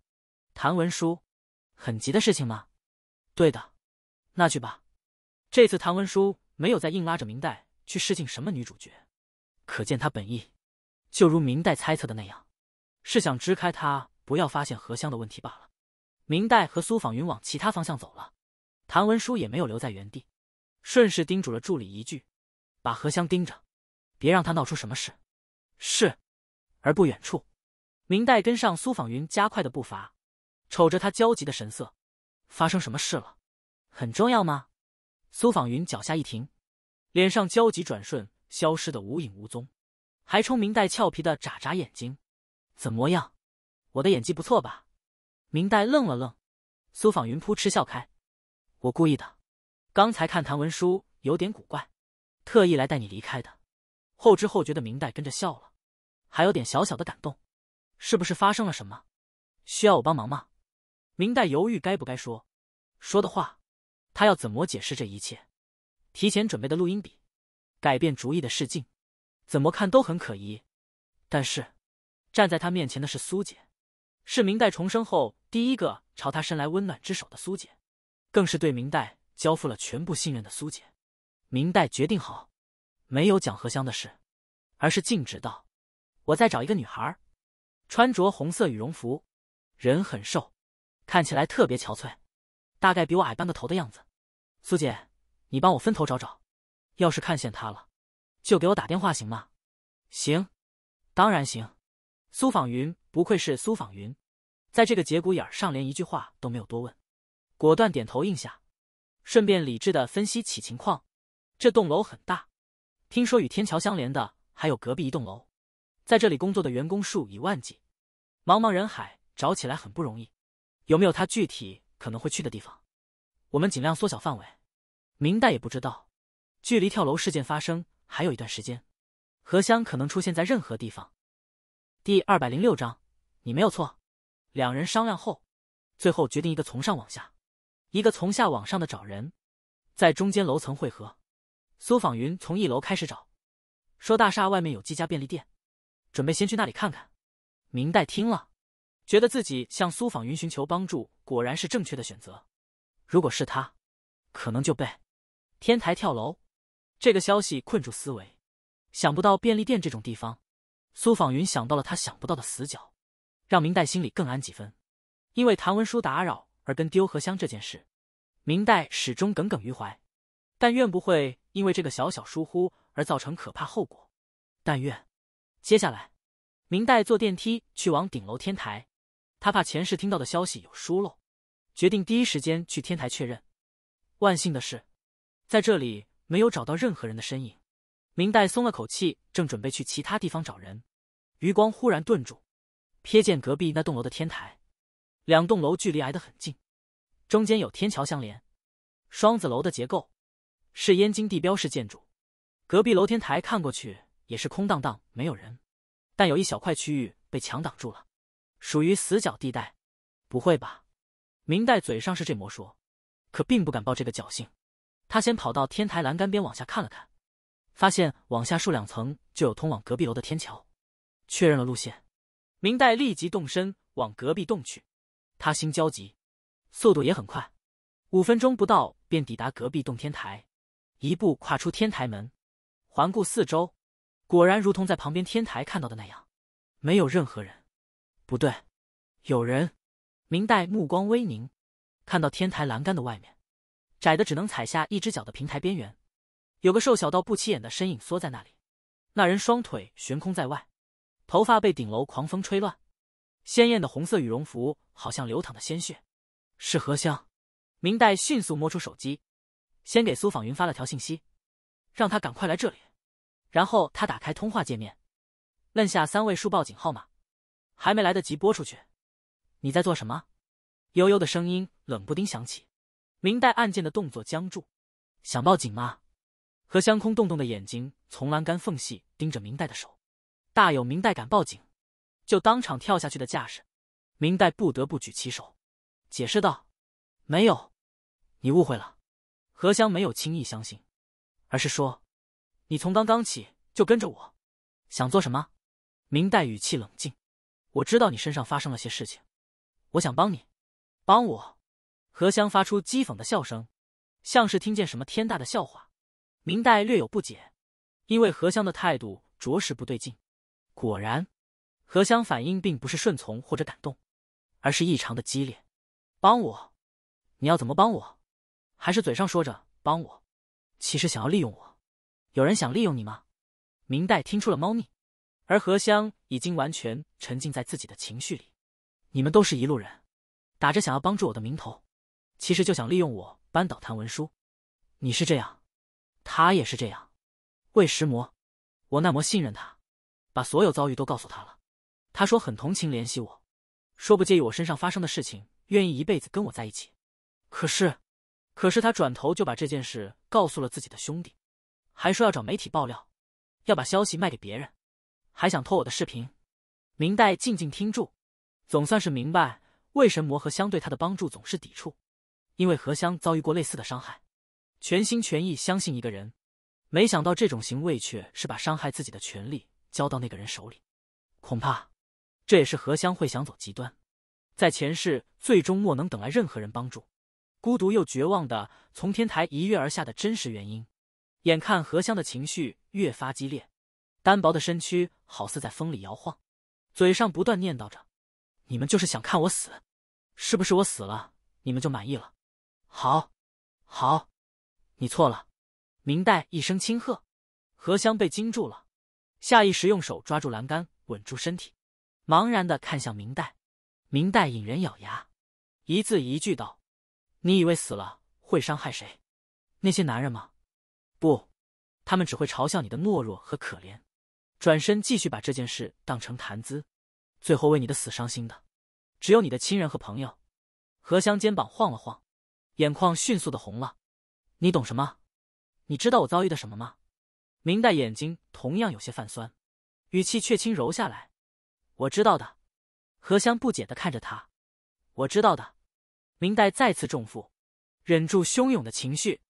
Speaker 1: 谭文书。很急的事情吗？对的，那去吧。这次谭文书没有再硬拉着明代去试镜什么女主角，可见他本意就如明代猜测的那样，是想支开他，不要发现何香的问题罢了。明代和苏仿云往其他方向走了，谭文书也没有留在原地，顺势叮嘱了助理一句：“把何香盯着，别让他闹出什么事。”是。而不远处，明代跟上苏仿云加快的步伐。瞅着他焦急的神色，发生什么事了？很重要吗？苏访云脚下一停，脸上焦急转瞬消失的无影无踪，还冲明代俏皮的眨眨眼睛。怎么样，我的演技不错吧？明代愣了愣，苏访云扑哧笑开，我故意的。刚才看谭文书有点古怪，特意来带你离开的。后知后觉的明代跟着笑了，还有点小小的感动。是不是发生了什么？需要我帮忙吗？明代犹豫该不该说，说的话，他要怎么解释这一切？提前准备的录音笔，改变主意的试镜，怎么看都很可疑。但是，站在他面前的是苏姐，是明代重生后第一个朝他伸来温暖之手的苏姐，更是对明代交付了全部信任的苏姐。明代决定好，没有讲荷香的事，而是径直道：“我在找一个女孩，穿着红色羽绒服，人很瘦。”看起来特别憔悴，大概比我矮半个头的样子。苏姐，你帮我分头找找，要是看见他了，就给我打电话，行吗？行，当然行。苏访云不愧是苏访云，在这个节骨眼上连一句话都没有多问，果断点头应下，顺便理智的分析起情况。这栋楼很大，听说与天桥相连的还有隔壁一栋楼，在这里工作的员工数以万计，茫茫人海找起来很不容易。有没有他具体可能会去的地方？我们尽量缩小范围。明代也不知道，距离跳楼事件发生还有一段时间，何香可能出现在任何地方。第二百零六章，你没有错。两人商量后，最后决定一个从上往下，一个从下往上的找人，在中间楼层汇合。苏访云从一楼开始找，说大厦外面有几家便利店，准备先去那里看看。明代听了。觉得自己向苏访云寻求帮助，果然是正确的选择。如果是他，可能就被天台跳楼这个消息困住思维。想不到便利店这种地方，苏访云想到了他想不到的死角，让明代心里更安几分。因为谭文书打扰而跟丢荷香这件事，明代始终耿耿于怀。但愿不会因为这个小小疏忽而造成可怕后果。但愿。接下来，明代坐电梯去往顶楼天台。他怕前世听到的消息有疏漏，决定第一时间去天台确认。万幸的是，在这里没有找到任何人的身影。明代松了口气，正准备去其他地方找人，余光忽然顿住，瞥见隔壁那栋楼的天台。两栋楼距离挨得很近，中间有天桥相连。双子楼的结构是燕京地标式建筑，隔壁楼天台看过去也是空荡荡，没有人，但有一小块区域被墙挡住了。属于死角地带，不会吧？明代嘴上是这么说，可并不敢抱这个侥幸。他先跑到天台栏杆边往下看了看，发现往下数两层就有通往隔壁楼的天桥，确认了路线。明代立即动身往隔壁洞去。他心焦急，速度也很快，五分钟不到便抵达隔壁洞天台，一步跨出天台门，环顾四周，果然如同在旁边天台看到的那样，没有任何人。不对，有人。明代目光微凝，看到天台栏杆的外面，窄的只能踩下一只脚的平台边缘，有个瘦小到不起眼的身影缩在那里。那人双腿悬空在外，头发被顶楼狂风吹乱，鲜艳的红色羽绒服好像流淌的鲜血。是何香。明代迅速摸出手机，先给苏访云发了条信息，让他赶快来这里。然后他打开通话界面，摁下三位数报警号码。还没来得及拨出去，你在做什么？悠悠的声音冷不丁响起，明代按键的动作僵住。想报警吗？何香空洞洞的眼睛从栏杆缝隙盯着明代的手，大有明代敢报警，就当场跳下去的架势。明代不得不举起手，解释道：“没有，你误会了。”何香没有轻易相信，而是说：“你从刚刚起就跟着我，想做什么？”明代语气冷静。我知道你身上发生了些事情，我想帮你，帮我。荷香发出讥讽的笑声，像是听见什么天大的笑话。明代略有不解，因为荷香的态度着实不对劲。果然，荷香反应并不是顺从或者感动，而是异常的激烈。帮我？你要怎么帮我？还是嘴上说着帮我，其实想要利用我？有人想利用你吗？明代听出了猫腻。而荷香已经完全沉浸在自己的情绪里。你们都是一路人，打着想要帮助我的名头，其实就想利用我扳倒谭文书。你是这样，他也是这样。魏石魔，我那么信任他，把所有遭遇都告诉他了。他说很同情怜惜我，说不介意我身上发生的事情，愿意一辈子跟我在一起。可是，可是他转头就把这件事告诉了自己的兄弟，还说要找媒体爆料，要把消息卖给别人。还想偷我的视频，明代静静听住，总算是明白为什么魔香对他的帮助总是抵触，因为何香遭遇过类似的伤害，全心全意相信一个人，没想到这种行为却是把伤害自己的权利交到那个人手里，恐怕这也是何香会想走极端，在前世最终莫能等来任何人帮助，孤独又绝望的从天台一跃而下的真实原因。眼看何香的情绪越发激烈。单薄的身躯好似在风里摇晃，嘴上不断念叨着：“你们就是想看我死，是不是？我死了，你们就满意了。”“好，好，你错了。”明代一声轻喝，荷香被惊住了，下意识用手抓住栏杆稳住身体，茫然的看向明代。明代引人咬牙，一字一句道：“你以为死了会伤害谁？那些男人吗？不，他们只会嘲笑你的懦弱和可怜。”转身继续把这件事当成谈资，最后为你的死伤心的，只有你的亲人和朋友。何香肩膀晃了晃，眼眶迅速的红了。你懂什么？你知道我遭遇的什么吗？明代眼睛同样有些泛酸，语气却轻柔下来。我知道的。何香不解的看着他，我知道的。明代再次重负，忍住汹涌的情绪，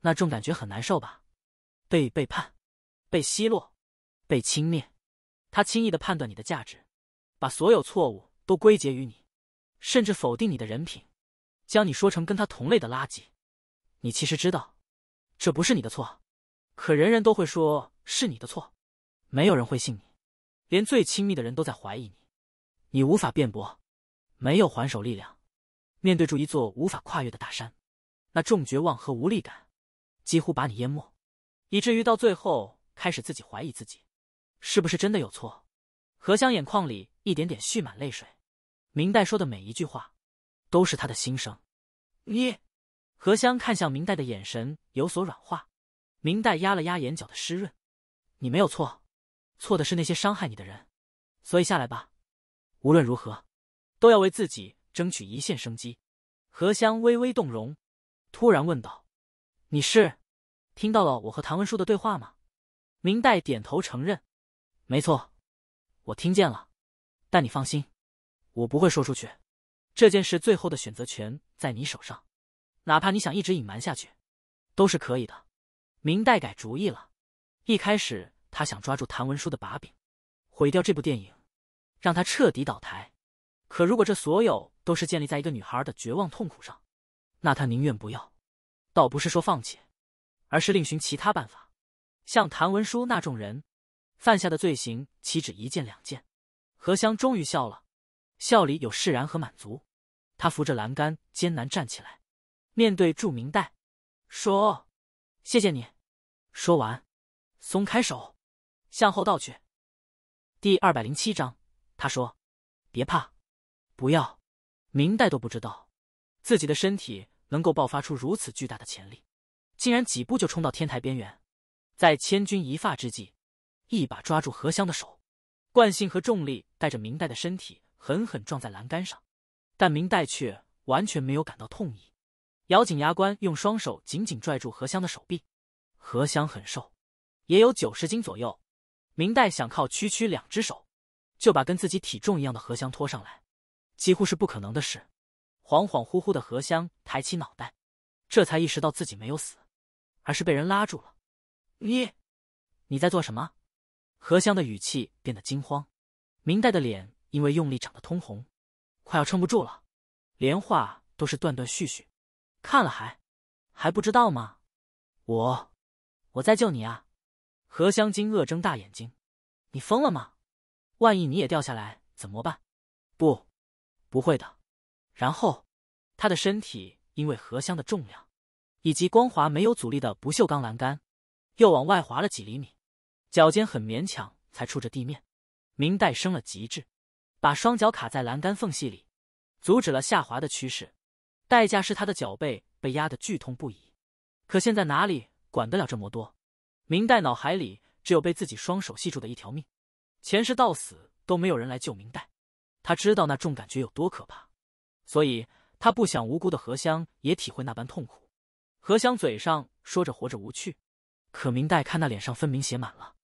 Speaker 1: 那种感觉很难受吧？被背叛，被奚落。被轻蔑，他轻易的判断你的价值，把所有错误都归结于你，甚至否定你的人品，将你说成跟他同类的垃圾。你其实知道，这不是你的错，可人人都会说是你的错，没有人会信你，连最亲密的人都在怀疑你，你无法辩驳，没有还手力量，面对住一座无法跨越的大山，那重绝望和无力感，几乎把你淹没，以至于到最后开始自己怀疑自己。是不是真的有错？何香眼眶里一点点蓄满泪水。明代说的每一句话，都是他的心声。你，何香看向明代的眼神有所软化。明代压了压眼角的湿润，你没有错，错的是那些伤害你的人。所以下来吧，无论如何，都要为自己争取一线生机。何香微微动容，突然问道：“你是听到了我和唐文书的对话吗？”明代点头承认。没错，我听见了，但你放心，我不会说出去。这件事最后的选择权在你手上，哪怕你想一直隐瞒下去，都是可以的。明代改主意了，一开始他想抓住谭文书的把柄，毁掉这部电影，让他彻底倒台。可如果这所有都是建立在一个女孩的绝望痛苦上，那他宁愿不要。倒不是说放弃，而是另寻其他办法。像谭文书那种人。犯下的罪行岂止一件两件？何香终于笑了，笑里有释然和满足。他扶着栏杆艰难站起来，面对祝明代，说：“谢谢你。”说完，松开手，向后倒去。第二百零七章，他说：“别怕，不要。”明代都不知道，自己的身体能够爆发出如此巨大的潜力，竟然几步就冲到天台边缘，在千钧一发之际。一把抓住何香的手，惯性和重力带着明代的身体狠狠撞在栏杆上，但明代却完全没有感到痛意，咬紧牙关，用双手紧紧拽住何香的手臂。何香很瘦，也有九十斤左右，明代想靠区区两只手就把跟自己体重一样的何香拖上来，几乎是不可能的事。恍恍惚惚的何香抬起脑袋，这才意识到自己没有死，而是被人拉住了。你，你在做什么？荷香的语气变得惊慌，明代的脸因为用力涨得通红，快要撑不住了，连话都是断断续续。看了还还不知道吗？我我在救你啊！荷香惊愕睁大眼睛，你疯了吗？万一你也掉下来怎么办？不，不会的。然后，他的身体因为荷香的重量，以及光滑没有阻力的不锈钢栏杆，又往外滑了几厘米。脚尖很勉强才触着地面，明代升了极致，把双脚卡在栏杆缝隙里，阻止了下滑的趋势。代价是他的脚背被压得剧痛不已。可现在哪里管得了这么多？明代脑海里只有被自己双手系住的一条命。前世到死都没有人来救明代，他知道那重感觉有多可怕，所以他不想无辜的荷香也体会那般痛苦。荷香嘴上说着活着无趣，可明代看那脸上分明写满了。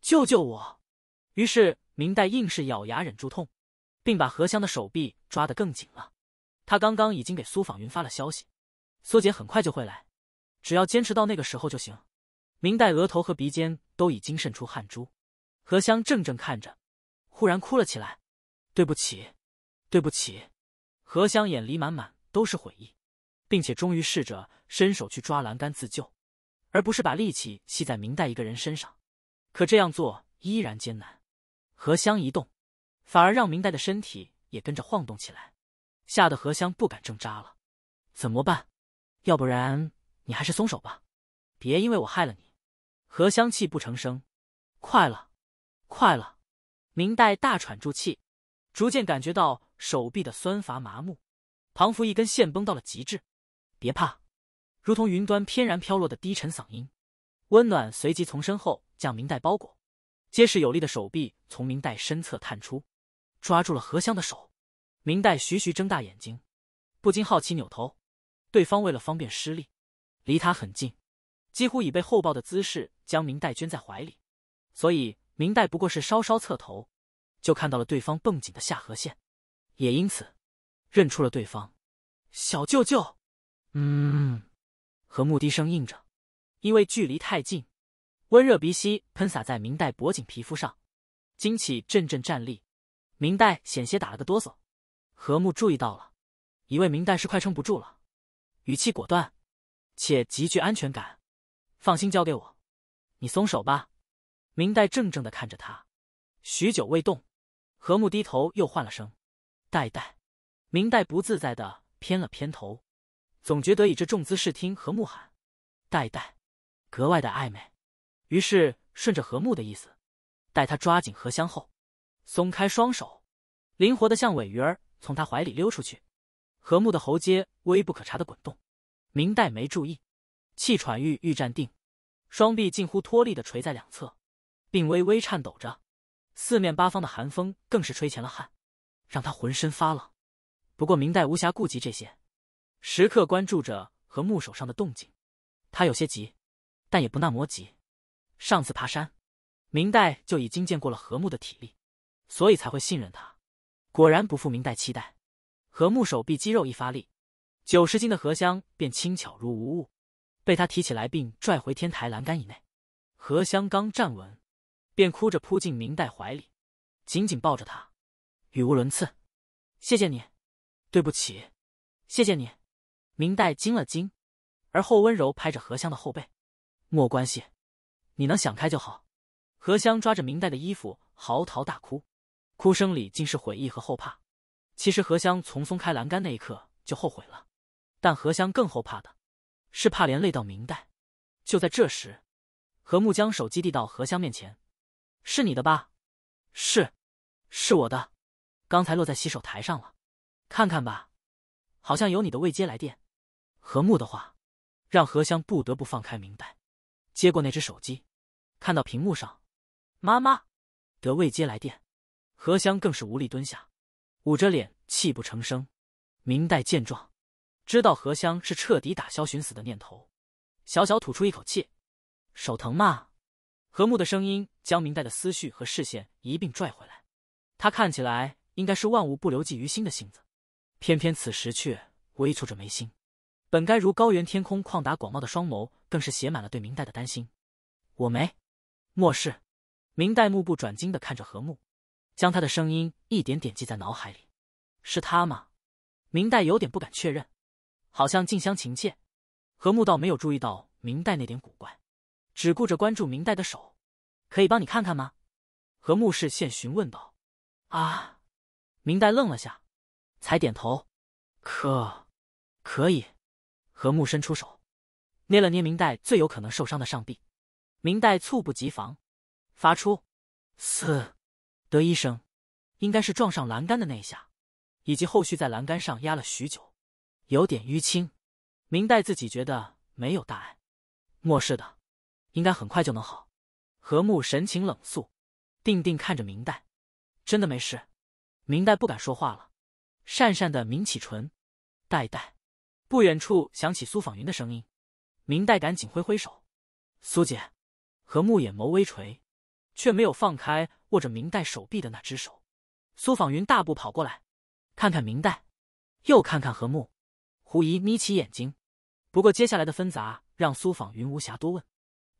Speaker 1: 救救我！于是明代硬是咬牙忍住痛，并把荷香的手臂抓得更紧了。他刚刚已经给苏访云发了消息，苏姐很快就会来，只要坚持到那个时候就行。明代额头和鼻尖都已经渗出汗珠，荷香怔怔看着，忽然哭了起来：“对不起，对不起！”荷香眼里满满都是悔意，并且终于试着伸手去抓栏杆自救，而不是把力气系在明代一个人身上。可这样做依然艰难，荷香一动，反而让明代的身体也跟着晃动起来，吓得荷香不敢挣扎了。怎么办？要不然你还是松手吧，别因为我害了你。荷香泣不成声，快了，快了！明代大喘住气，逐渐感觉到手臂的酸乏麻木，庞福一根线绷到了极致。别怕，如同云端翩然飘落的低沉嗓音，温暖随即从身后。将明代包裹，结实有力的手臂从明代身侧探出，抓住了荷香的手。明代徐徐睁大眼睛，不禁好奇扭头。对方为了方便施力，离他很近，几乎以被后抱的姿势将明代圈在怀里，所以明代不过是稍稍侧头，就看到了对方绷紧的下颌线，也因此认出了对方。小舅舅，嗯，何木低声应着，因为距离太近。温热鼻息喷洒在明代脖颈皮肤上，惊起阵阵战栗。明代险些打了个哆嗦。何木注意到了，以为明代是快撑不住了，语气果断，且极具安全感。放心交给我，你松手吧。明代怔怔的看着他，许久未动。何木低头又唤了声“代代”，明代不自在的偏了偏头，总觉得以这重姿势听何木喊“代代”，格外的暧昧。于是顺着何木的意思，待他抓紧荷香后，松开双手，灵活的像尾鱼儿从他怀里溜出去。何木的喉结微不可察的滚动，明代没注意，气喘吁吁站定，双臂近乎脱力的垂在两侧，并微微颤抖着。四面八方的寒风更是吹前了汗，让他浑身发冷。不过明代无暇顾及这些，时刻关注着何木手上的动静。他有些急，但也不那么急。上次爬山，明代就已经见过了何木的体力，所以才会信任他。果然不负明代期待，何木手臂肌肉一发力，九十斤的荷香便轻巧如无物，被他提起来并拽回天台栏杆以内。荷香刚站稳，便哭着扑进明代怀里，紧紧抱着他，语无伦次：“谢谢你，对不起，谢谢你。”明代惊了惊，而后温柔拍着荷香的后背：“莫关系。”你能想开就好。何香抓着明代的衣服嚎啕大哭，哭声里尽是悔意和后怕。其实何香从松开栏杆那一刻就后悔了，但何香更后怕的是怕连累到明代。就在这时，何木将手机递到何香面前：“是你的吧？是，是我的。刚才落在洗手台上了，看看吧，好像有你的未接来电。”何木的话让何香不得不放开明代，接过那只手机。看到屏幕上，妈妈得未接来电，荷香更是无力蹲下，捂着脸泣不成声。明代见状，知道荷香是彻底打消寻死的念头，小小吐出一口气，手疼吗？和睦的声音将明代的思绪和视线一并拽回来。他看起来应该是万物不留迹于心的性子，偏偏此时却微蹙着眉心，本该如高原天空旷达广袤的双眸，更是写满了对明代的担心。我没。末世，明代目不转睛的看着何木，将他的声音一点点记在脑海里。是他吗？明代有点不敢确认，好像近乡情怯。何木倒没有注意到明代那点古怪，只顾着关注明代的手。可以帮你看看吗？何木视线询问道。啊，明代愣了下，才点头。可，可以。何木伸出手，捏了捏明代最有可能受伤的上臂。明代猝不及防，发出“嘶”的一声，应该是撞上栏杆的那一下，以及后续在栏杆上压了许久，有点淤青。明代自己觉得没有大碍，没事的，应该很快就能好。何木神情冷肃，定定看着明代，真的没事。明代不敢说话了，讪讪的抿起唇。代代，不远处响起苏仿云的声音，明代赶紧挥挥手，苏姐。何木眼眸微垂，却没有放开握着明代手臂的那只手。苏访云大步跑过来，看看明代，又看看何木，狐疑眯起眼睛。不过接下来的纷杂让苏访云无暇多问，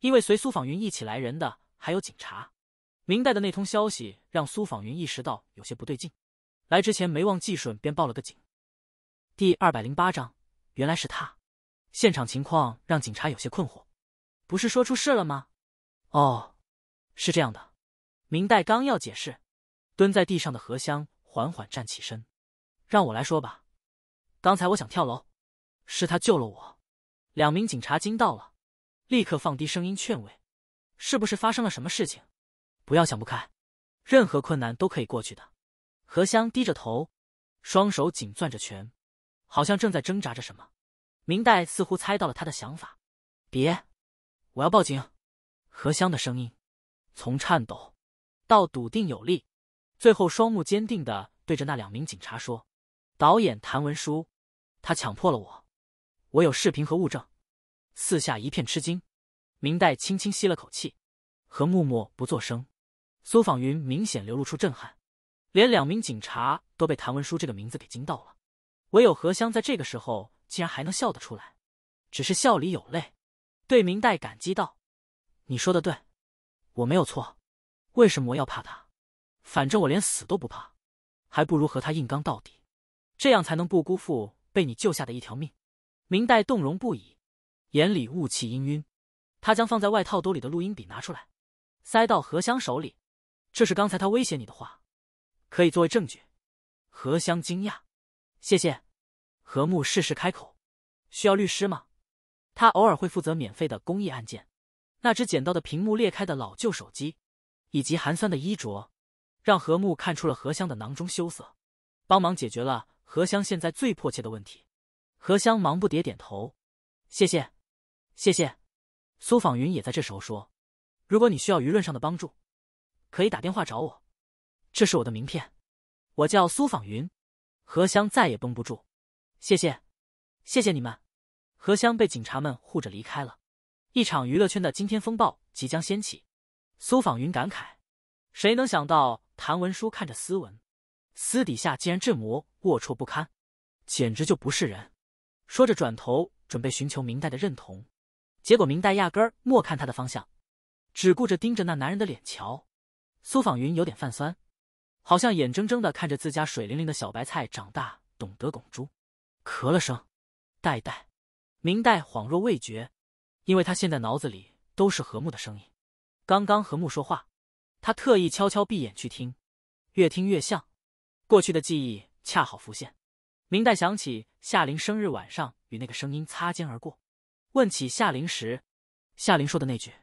Speaker 1: 因为随苏访云一起来人的还有警察。明代的那通消息让苏访云意识到有些不对劲，来之前没忘记顺便报了个警。第二百零八章，原来是他。现场情况让警察有些困惑，不是说出事了吗？哦，是这样的。明代刚要解释，蹲在地上的何香缓缓站起身，让我来说吧。刚才我想跳楼，是他救了我。两名警察惊到了，立刻放低声音劝慰：“是不是发生了什么事情？不要想不开，任何困难都可以过去的。”何香低着头，双手紧攥着拳，好像正在挣扎着什么。明代似乎猜到了他的想法：“别，我要报警。”何香的声音，从颤抖，到笃定有力，最后双目坚定的对着那两名警察说：“导演谭文书，他强迫了我，我有视频和物证。”四下一片吃惊。明代轻轻吸了口气，和木默不作声。苏访云明显流露出震撼，连两名警察都被谭文书这个名字给惊到了。唯有何香在这个时候竟然还能笑得出来，只是笑里有泪，对明代感激道。你说的对，我没有错，为什么要怕他？反正我连死都不怕，还不如和他硬刚到底，这样才能不辜负被你救下的一条命。明代动容不已，眼里雾气氤氲。他将放在外套兜里的录音笔拿出来，塞到何香手里。这是刚才他威胁你的话，可以作为证据。何香惊讶，谢谢。何木适时开口：“需要律师吗？他偶尔会负责免费的公益案件。”那只捡到的屏幕裂开的老旧手机，以及寒酸的衣着，让何木看出了何香的囊中羞涩，帮忙解决了何香现在最迫切的问题。何香忙不迭点头，谢谢，谢谢。苏访云也在这时候说：“如果你需要舆论上的帮助，可以打电话找我，这是我的名片，我叫苏访云。”何香再也绷不住，谢谢，谢谢你们。何香被警察们护着离开了。一场娱乐圈的惊天风暴即将掀起，苏访云感慨：谁能想到谭文书看着斯文，私底下竟然这么龌龊不堪，简直就不是人！说着转头准备寻求明代的认同，结果明代压根儿莫看他的方向，只顾着盯着那男人的脸瞧。苏访云有点泛酸，好像眼睁睁的看着自家水灵灵的小白菜长大懂得拱猪，咳了声，代代。明代恍若未觉。因为他现在脑子里都是和睦的声音，刚刚和睦说话，他特意悄悄闭眼去听，越听越像，过去的记忆恰好浮现。明代想起夏琳生日晚上与那个声音擦肩而过，问起夏琳时，夏琳说的那句：“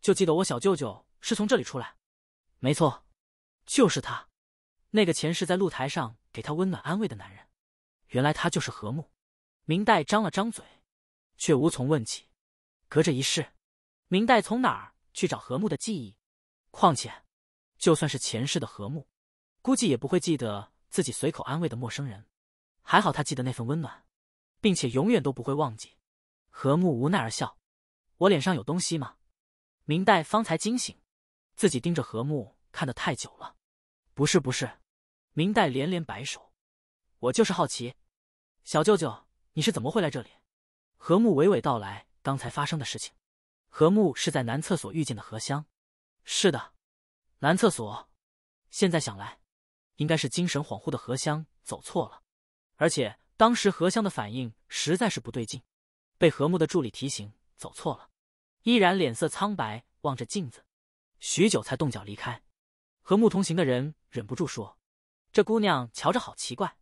Speaker 1: 就记得我小舅舅是从这里出来。”没错，就是他，那个前世在露台上给他温暖安慰的男人。原来他就是和睦。明代张了张嘴，却无从问起。隔着一世，明代从哪儿去找和睦的记忆？况且，就算是前世的和睦，估计也不会记得自己随口安慰的陌生人。还好他记得那份温暖，并且永远都不会忘记。和睦无奈而笑：“我脸上有东西吗？”明代方才惊醒，自己盯着和睦看的太久了。不是不是，明代连连摆手：“我就是好奇，小舅舅，你是怎么会来这里？”和睦娓娓道来。刚才发生的事情，何木是在男厕所遇见的何香。是的，男厕所。现在想来，应该是精神恍惚的何香走错了，而且当时何香的反应实在是不对劲。被何木的助理提醒走错了，依然脸色苍白，望着镜子，许久才动脚离开。和木同行的人忍不住说：“这姑娘瞧着好奇怪，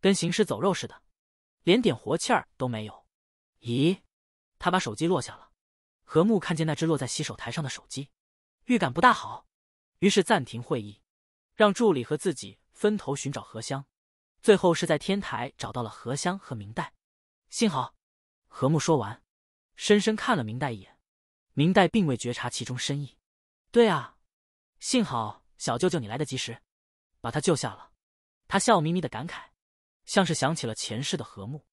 Speaker 1: 跟行尸走肉似的，连点活气儿都没有。”咦？他把手机落下了，何木看见那只落在洗手台上的手机，预感不大好，于是暂停会议，让助理和自己分头寻找何香。最后是在天台找到了何香和明代，幸好。何木说完，深深看了明代一眼，明代并未觉察其中深意。对啊，幸好小舅舅你来得及时，把他救下了。他笑眯眯的感慨，像是想起了前世的何木。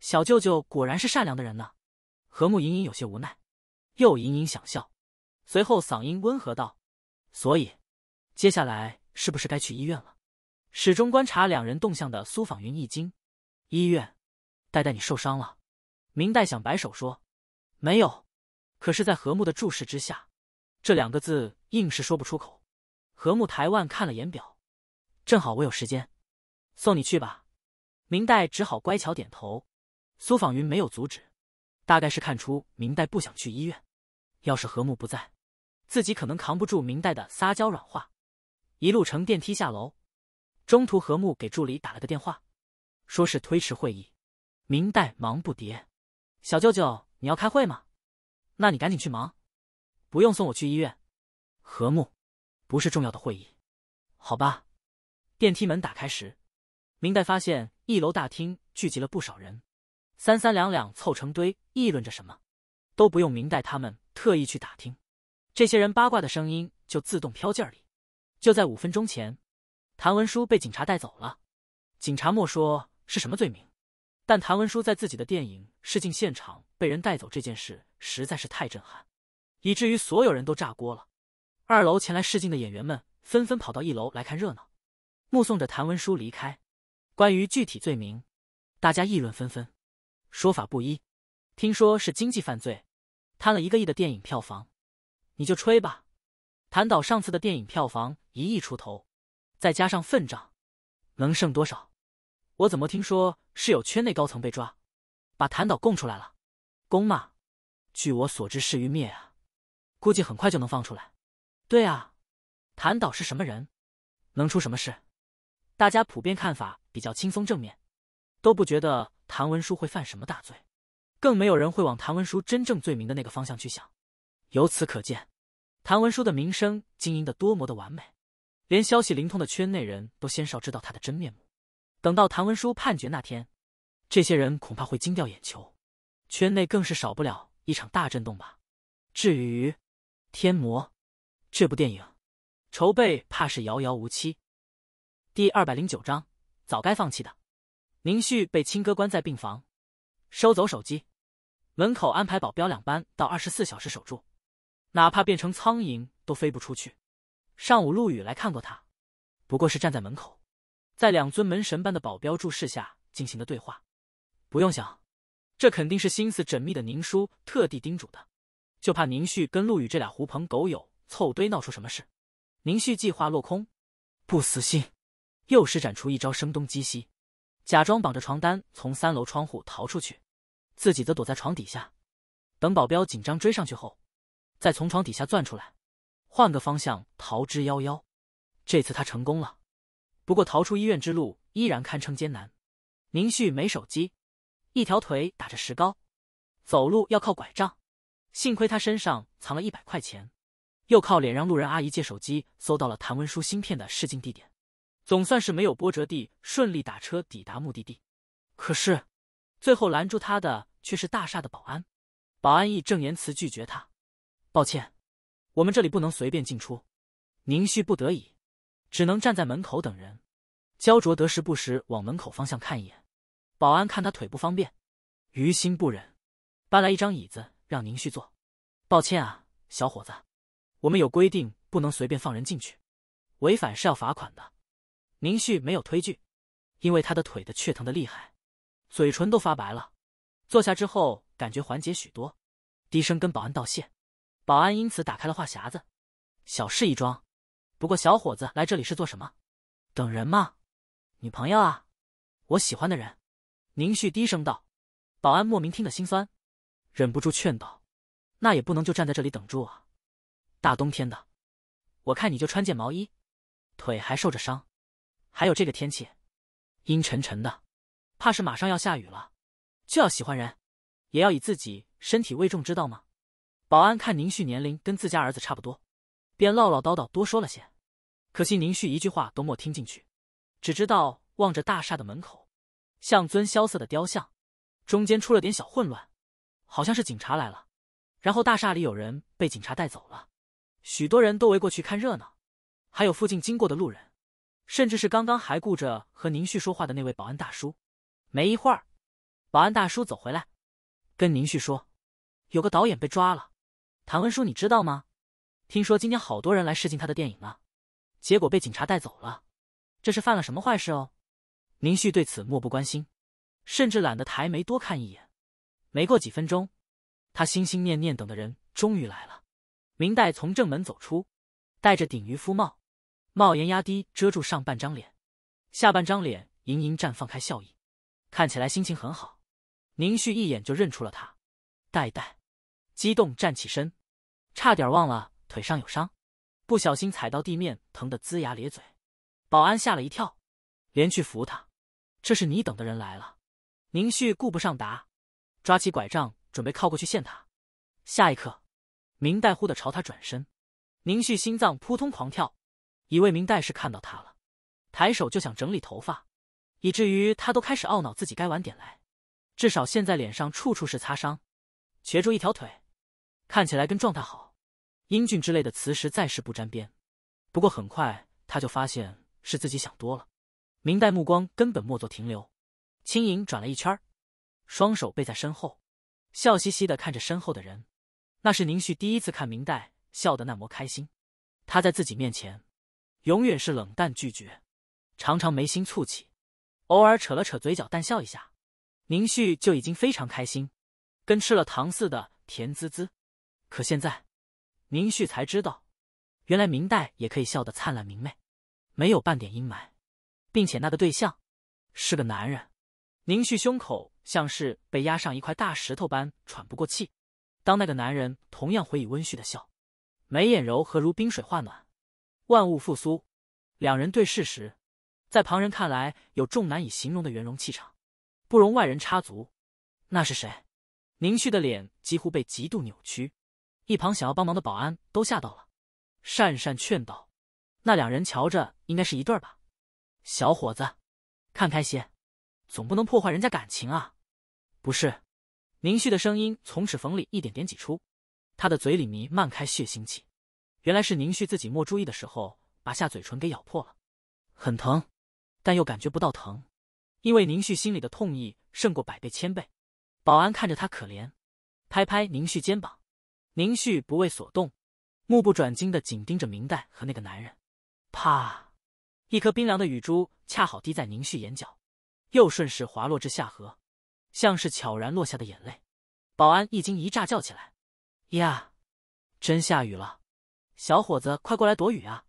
Speaker 1: 小舅舅果然是善良的人呢。何木隐隐有些无奈，又隐隐想笑，随后嗓音温和道：“所以，接下来是不是该去医院了？”始终观察两人动向的苏访云一惊：“医院？戴戴，你受伤了？”明代想摆手说：“没有。”可是，在何木的注视之下，这两个字硬是说不出口。何木抬腕看了眼表：“正好我有时间，送你去吧。”明代只好乖巧点头。苏访云没有阻止。大概是看出明代不想去医院，要是和睦不在，自己可能扛不住明代的撒娇软话。一路乘电梯下楼，中途和睦给助理打了个电话，说是推迟会议。明代忙不迭：“小舅舅，你要开会吗？那你赶紧去忙，不用送我去医院。”和睦：“不是重要的会议，好吧。”电梯门打开时，明代发现一楼大厅聚集了不少人。三三两两凑成堆议论着什么，都不用明代他们特意去打听，这些人八卦的声音就自动飘进儿里。就在五分钟前，谭文书被警察带走了。警察莫说是什么罪名，但谭文书在自己的电影试镜现场被人带走这件事实在是太震撼，以至于所有人都炸锅了。二楼前来试镜的演员们纷纷跑到一楼来看热闹，目送着谭文书离开。关于具体罪名，大家议论纷纷。说法不一，听说是经济犯罪，贪了一个亿的电影票房，你就吹吧。谭导上次的电影票房一亿出头，再加上份账，能剩多少？我怎么听说是有圈内高层被抓，把谭导供出来了？供嘛？据我所知是欲灭啊，估计很快就能放出来。对啊，谭导是什么人，能出什么事？大家普遍看法比较轻松正面，都不觉得。谭文书会犯什么大罪？更没有人会往谭文书真正罪名的那个方向去想。由此可见，谭文书的名声经营的多么的完美，连消息灵通的圈内人都鲜少知道他的真面目。等到谭文书判决那天，这些人恐怕会惊掉眼球，圈内更是少不了一场大震动吧。至于《天魔》这部电影，筹备怕是遥遥无期。第二百零九章，早该放弃的。宁旭被亲哥关在病房，收走手机，门口安排保镖两班到二十四小时守住，哪怕变成苍蝇都飞不出去。上午陆羽来看过他，不过是站在门口，在两尊门神般的保镖注视下进行的对话。不用想，这肯定是心思缜密的宁叔特地叮嘱的，就怕宁旭跟陆羽这俩狐朋狗友凑堆闹出什么事。宁旭计划落空，不死心，又施展出一招声东击西。假装绑着床单从三楼窗户逃出去，自己则躲在床底下，等保镖紧张追上去后，再从床底下钻出来，换个方向逃之夭夭。这次他成功了，不过逃出医院之路依然堪称艰难。宁旭没手机，一条腿打着石膏，走路要靠拐杖。幸亏他身上藏了一百块钱，又靠脸让路人阿姨借手机，搜到了谭文书芯片的试镜地点。总算是没有波折地顺利打车抵达目的地，可是，最后拦住他的却是大厦的保安。保安义正言辞拒绝他：“抱歉，我们这里不能随便进出。”宁旭不得已，只能站在门口等人。焦灼得时不时往门口方向看一眼。保安看他腿不方便，于心不忍，搬来一张椅子让宁旭坐。“抱歉啊，小伙子，我们有规定不能随便放人进去，违反是要罚款的。”宁旭没有推拒，因为他的腿的确疼的厉害，嘴唇都发白了。坐下之后感觉缓解许多，低声跟保安道谢。保安因此打开了话匣子：“小事一桩，不过小伙子来这里是做什么？等人吗？女朋友啊，我喜欢的人。”宁旭低声道。保安莫名听得心酸，忍不住劝道：“那也不能就站在这里等住啊，大冬天的，我看你就穿件毛衣，腿还受着伤。”还有这个天气，阴沉沉的，怕是马上要下雨了。就要喜欢人，也要以自己身体为重，知道吗？保安看宁旭年龄跟自家儿子差不多，便唠唠叨叨多说了些。可惜宁旭一句话都没听进去，只知道望着大厦的门口，像尊萧瑟的雕像。中间出了点小混乱，好像是警察来了，然后大厦里有人被警察带走了，许多人都围过去看热闹，还有附近经过的路人。甚至是刚刚还顾着和宁旭说话的那位保安大叔，没一会儿，保安大叔走回来，跟宁旭说：“有个导演被抓了，谭文书，你知道吗？听说今天好多人来试镜他的电影呢，结果被警察带走了，这是犯了什么坏事哦？”宁旭对此漠不关心，甚至懒得抬眉多看一眼。没过几分钟，他心心念念等的人终于来了，明代从正门走出，戴着顶渔夫帽。帽檐压低，遮住上半张脸，下半张脸盈盈绽放开笑意，看起来心情很好。宁旭一眼就认出了他，戴戴，激动站起身，差点忘了腿上有伤，不小心踩到地面，疼得龇牙咧嘴。保安吓了一跳，连去扶他。这是你等的人来了。宁旭顾不上答，抓起拐杖准备靠过去陷他。下一刻，明代忽的朝他转身，宁旭心脏扑通狂跳。一位明代是看到他了，抬手就想整理头发，以至于他都开始懊恼自己该晚点来，至少现在脸上处处是擦伤，瘸住一条腿，看起来跟状态好、英俊之类的词实在是不沾边。不过很快他就发现是自己想多了。明代目光根本没做停留，轻盈转了一圈，双手背在身后，笑嘻嘻的看着身后的人。那是宁旭第一次看明代笑的那么开心，他在自己面前。永远是冷淡拒绝，常常眉心蹙起，偶尔扯了扯嘴角淡笑一下，宁旭就已经非常开心，跟吃了糖似的甜滋滋。可现在，宁旭才知道，原来明代也可以笑得灿烂明媚，没有半点阴霾，并且那个对象是个男人。宁旭胸口像是被压上一块大石头般喘不过气。当那个男人同样回以温煦的笑，眉眼柔和如冰水化暖。万物复苏，两人对视时，在旁人看来有重难以形容的圆融气场，不容外人插足。那是谁？宁旭的脸几乎被极度扭曲，一旁想要帮忙的保安都吓到了，讪讪劝道：“那两人瞧着应该是一对吧？小伙子，看开些，总不能破坏人家感情啊。”不是，宁旭的声音从齿缝里一点点挤出，他的嘴里弥漫开血腥气。原来是宁旭自己没注意的时候把下嘴唇给咬破了，很疼，但又感觉不到疼，因为宁旭心里的痛意胜过百倍千倍。保安看着他可怜，拍拍宁旭肩膀，宁旭不为所动，目不转睛的紧盯着明代和那个男人。啪，一颗冰凉的雨珠恰好滴在宁旭眼角，又顺势滑落至下颌，像是悄然落下的眼泪。保安一惊一乍叫起来：“呀，真下雨了！”小伙子，快过来躲雨啊！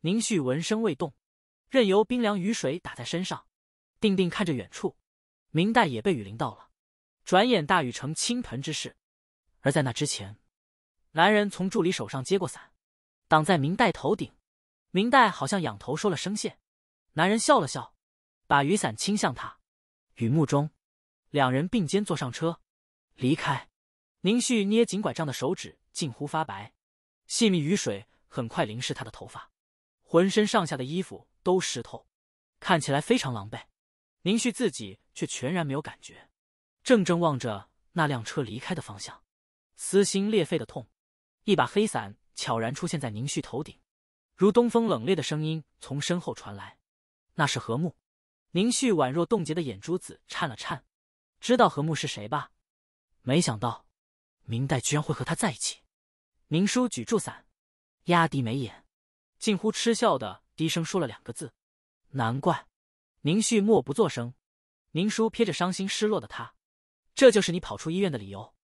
Speaker 1: 宁旭闻声未动，任由冰凉雨水打在身上，定定看着远处。明代也被雨淋到了。转眼大雨成倾盆之势，而在那之前，男人从助理手上接过伞，挡在明代头顶。明代好像仰头说了声谢，男人笑了笑，把雨伞倾向他。雨幕中，两人并肩坐上车，离开。宁旭捏紧拐杖的手指近乎发白。细密雨水很快淋湿他的头发，浑身上下的衣服都湿透，看起来非常狼狈。宁旭自己却全然没有感觉，怔怔望着那辆车离开的方向，撕心裂肺的痛。一把黑伞悄然出现在宁旭头顶，如东风冷冽的声音从身后传来：“那是何木。”宁旭宛若冻结的眼珠子颤了颤，“知道何木是谁吧？”没想到，明代居然会和他在一起。宁叔举住伞，压低眉眼，近乎嗤笑的低声说了两个字：“难怪。”宁旭默不作声。宁叔瞥着伤心失落的他：“这就是你跑出医院的理由，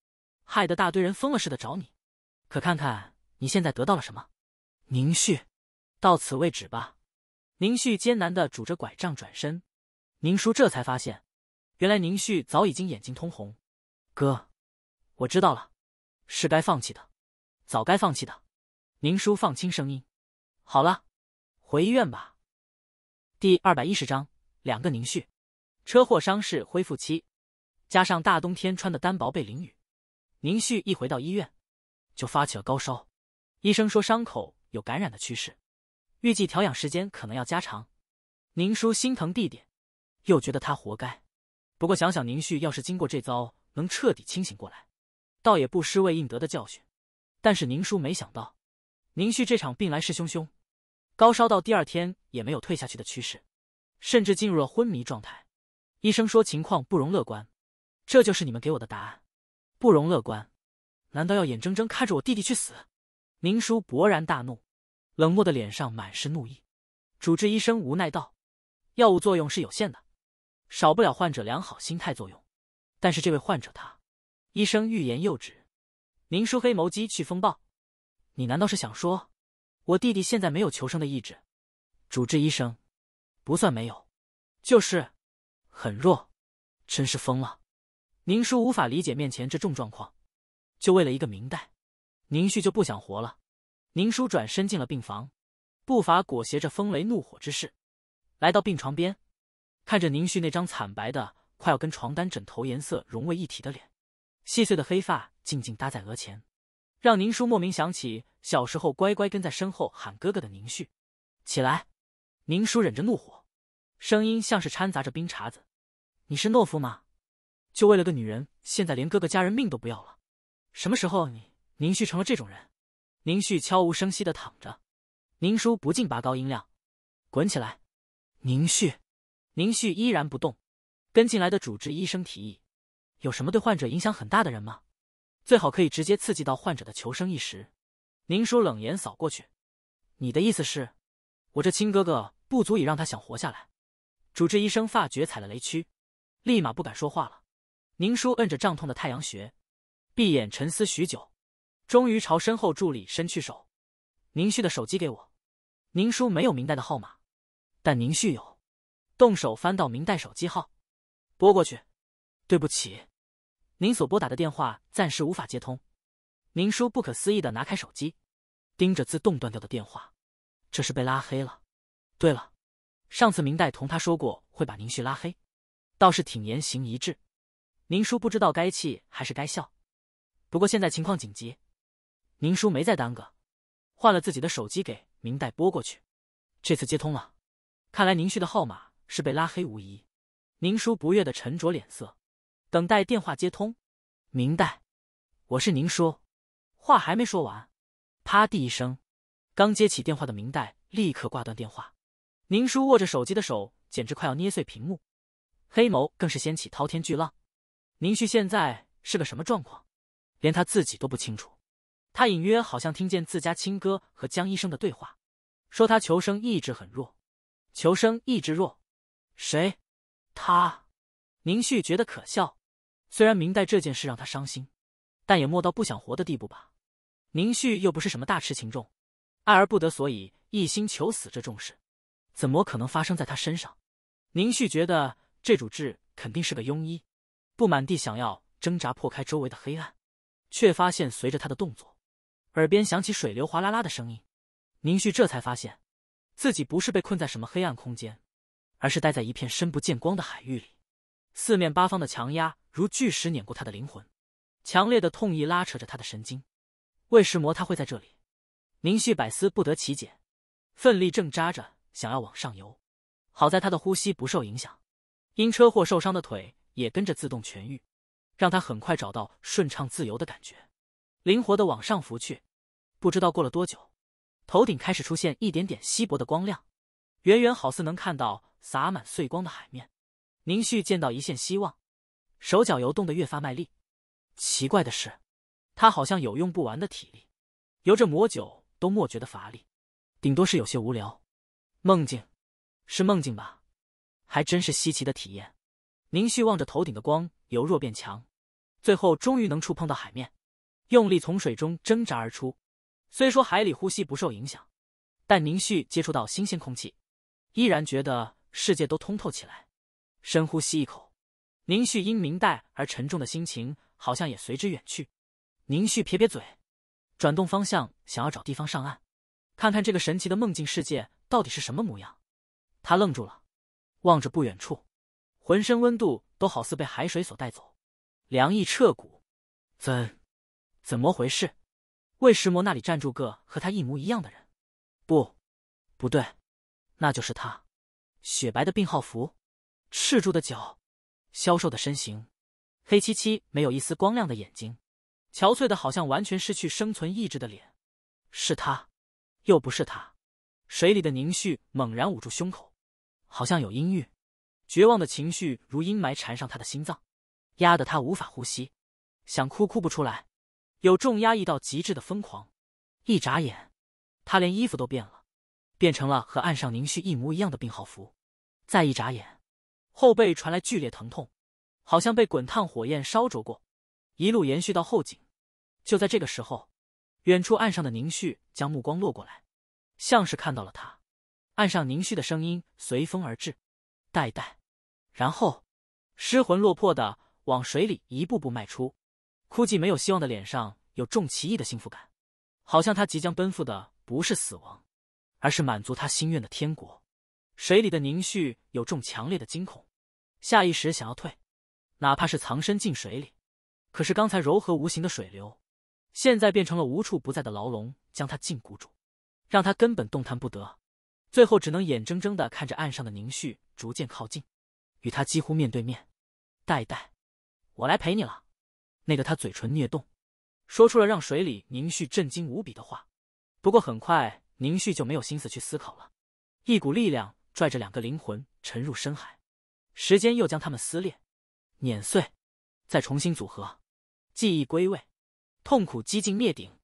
Speaker 1: 害得大堆人疯了似的找你。可看看你现在得到了什么。”宁旭，到此为止吧。宁旭艰难的拄着拐杖转身。宁叔这才发现，原来宁旭早已经眼睛通红。“哥，我知道了，是该放弃的。”早该放弃的，宁叔放轻声音。好了，回医院吧。第二百一十章，两个宁旭，车祸伤势恢复期，加上大冬天穿的单薄，被淋雨。宁旭一回到医院，就发起了高烧。医生说伤口有感染的趋势，预计调养时间可能要加长。宁叔心疼弟弟，又觉得他活该。不过想想宁旭要是经过这遭，能彻底清醒过来，倒也不失为应得的教训。但是宁叔没想到，宁旭这场病来势汹汹，高烧到第二天也没有退下去的趋势，甚至进入了昏迷状态。医生说情况不容乐观，这就是你们给我的答案，不容乐观。难道要眼睁睁看着我弟弟去死？宁叔勃然大怒，冷漠的脸上满是怒意。主治医生无奈道：“药物作用是有限的，少不了患者良好心态作用。但是这位患者他……”医生欲言又止。宁叔黑眸机去风暴，你难道是想说，我弟弟现在没有求生的意志？主治医生，不算没有，就是很弱，真是疯了。宁叔无法理解面前这重状况，就为了一个明代，宁旭就不想活了。宁叔转身进了病房，步伐裹挟着风雷怒火之势，来到病床边，看着宁旭那张惨白的、快要跟床单枕头颜色融为一体的脸。细碎的黑发静静搭在额前，让宁叔莫名想起小时候乖乖跟在身后喊哥哥的宁旭。起来！宁叔忍着怒火，声音像是掺杂着冰碴子：“你是懦夫吗？就为了个女人，现在连哥哥家人命都不要了？什么时候你宁旭成了这种人？”宁旭悄无声息的躺着，宁叔不禁拔高音量：“滚起来！”宁旭，宁旭依然不动。跟进来的主治医生提议。有什么对患者影响很大的人吗？最好可以直接刺激到患者的求生意识。宁叔冷眼扫过去，你的意思是，我这亲哥哥不足以让他想活下来？主治医生发觉踩了雷区，立马不敢说话了。宁叔摁着胀痛的太阳穴，闭眼沉思许久，终于朝身后助理伸去手：“宁旭的手机给我。”宁叔没有明代的号码，但宁旭有，动手翻到明代手机号，拨过去：“对不起。”您所拨打的电话暂时无法接通。宁叔不可思议的拿开手机，盯着自动断掉的电话，这是被拉黑了。对了，上次明代同他说过会把宁旭拉黑，倒是挺言行一致。宁叔不知道该气还是该笑，不过现在情况紧急，宁叔没再耽搁，换了自己的手机给明代拨过去。这次接通了，看来宁旭的号码是被拉黑无疑。宁叔不悦的沉着脸色。等待电话接通，明代，我是宁叔，话还没说完，啪地一声，刚接起电话的明代立刻挂断电话。宁叔握着手机的手简直快要捏碎屏幕，黑眸更是掀起滔天巨浪。宁旭现在是个什么状况，连他自己都不清楚。他隐约好像听见自家亲哥和江医生的对话，说他求生意志很弱，求生意志弱，谁？他。宁旭觉得可笑。虽然明代这件事让他伤心，但也莫到不想活的地步吧。宁旭又不是什么大痴情种，爱而不得，所以一心求死这重事，怎么可能发生在他身上？宁旭觉得这主治肯定是个庸医，不满地想要挣扎破开周围的黑暗，却发现随着他的动作，耳边响起水流哗啦啦的声音。宁旭这才发现，自己不是被困在什么黑暗空间，而是待在一片深不见光的海域里。四面八方的强压如巨石碾过他的灵魂，强烈的痛意拉扯着他的神经。为什魔他会在这里？宁旭百思不得其解，奋力挣扎着想要往上游。好在他的呼吸不受影响，因车祸受伤的腿也跟着自动痊愈，让他很快找到顺畅自由的感觉，灵活的往上浮去。不知道过了多久，头顶开始出现一点点稀薄的光亮，远远好似能看到洒满碎光的海面。宁旭见到一线希望，手脚游动得越发卖力。奇怪的是，他好像有用不完的体力，游着魔久都莫觉得乏力，顶多是有些无聊。梦境，是梦境吧？还真是稀奇的体验。宁旭望着头顶的光由弱变强，最后终于能触碰到海面，用力从水中挣扎而出。虽说海里呼吸不受影响，但宁旭接触到新鲜空气，依然觉得世界都通透起来。深呼吸一口，宁旭因明代而沉重的心情好像也随之远去。宁旭撇撇嘴，转动方向，想要找地方上岸，看看这个神奇的梦境世界到底是什么模样。他愣住了，望着不远处，浑身温度都好似被海水所带走，凉意彻骨。怎？怎么回事？魏石魔那里站住个和他一模一样的人？不，不对，那就是他。雪白的病号服。赤柱的脚，消瘦的身形，黑漆漆没有一丝光亮的眼睛，憔悴的好像完全失去生存意志的脸，是他，又不是他。水里的凝絮猛然捂住胸口，好像有阴郁、绝望的情绪如阴霾缠上他的心脏，压得他无法呼吸，想哭哭不出来，有重压抑到极致的疯狂。一眨眼，他连衣服都变了，变成了和岸上凝絮一模一样的病号服。再一眨眼。后背传来剧烈疼痛，好像被滚烫火焰烧灼过，一路延续到后颈。就在这个时候，远处岸上的宁旭将目光落过来，像是看到了他。岸上宁旭的声音随风而至：“代代。”然后，失魂落魄的往水里一步步迈出，枯寂没有希望的脸上有重奇异的幸福感，好像他即将奔赴的不是死亡，而是满足他心愿的天国。水里的宁旭有种强烈的惊恐，下意识想要退，哪怕是藏身进水里，可是刚才柔和无形的水流，现在变成了无处不在的牢笼，将他禁锢住，让他根本动弹不得。最后只能眼睁睁的看着岸上的宁旭逐渐靠近，与他几乎面对面。戴戴，我来陪你了。那个他嘴唇虐动，说出了让水里凝旭震惊无比的话。不过很快，宁旭就没有心思去思考了，一股力量。拽着两个灵魂沉入深海，时间又将他们撕裂、碾碎，再重新组合，记忆归位，痛苦几近灭顶。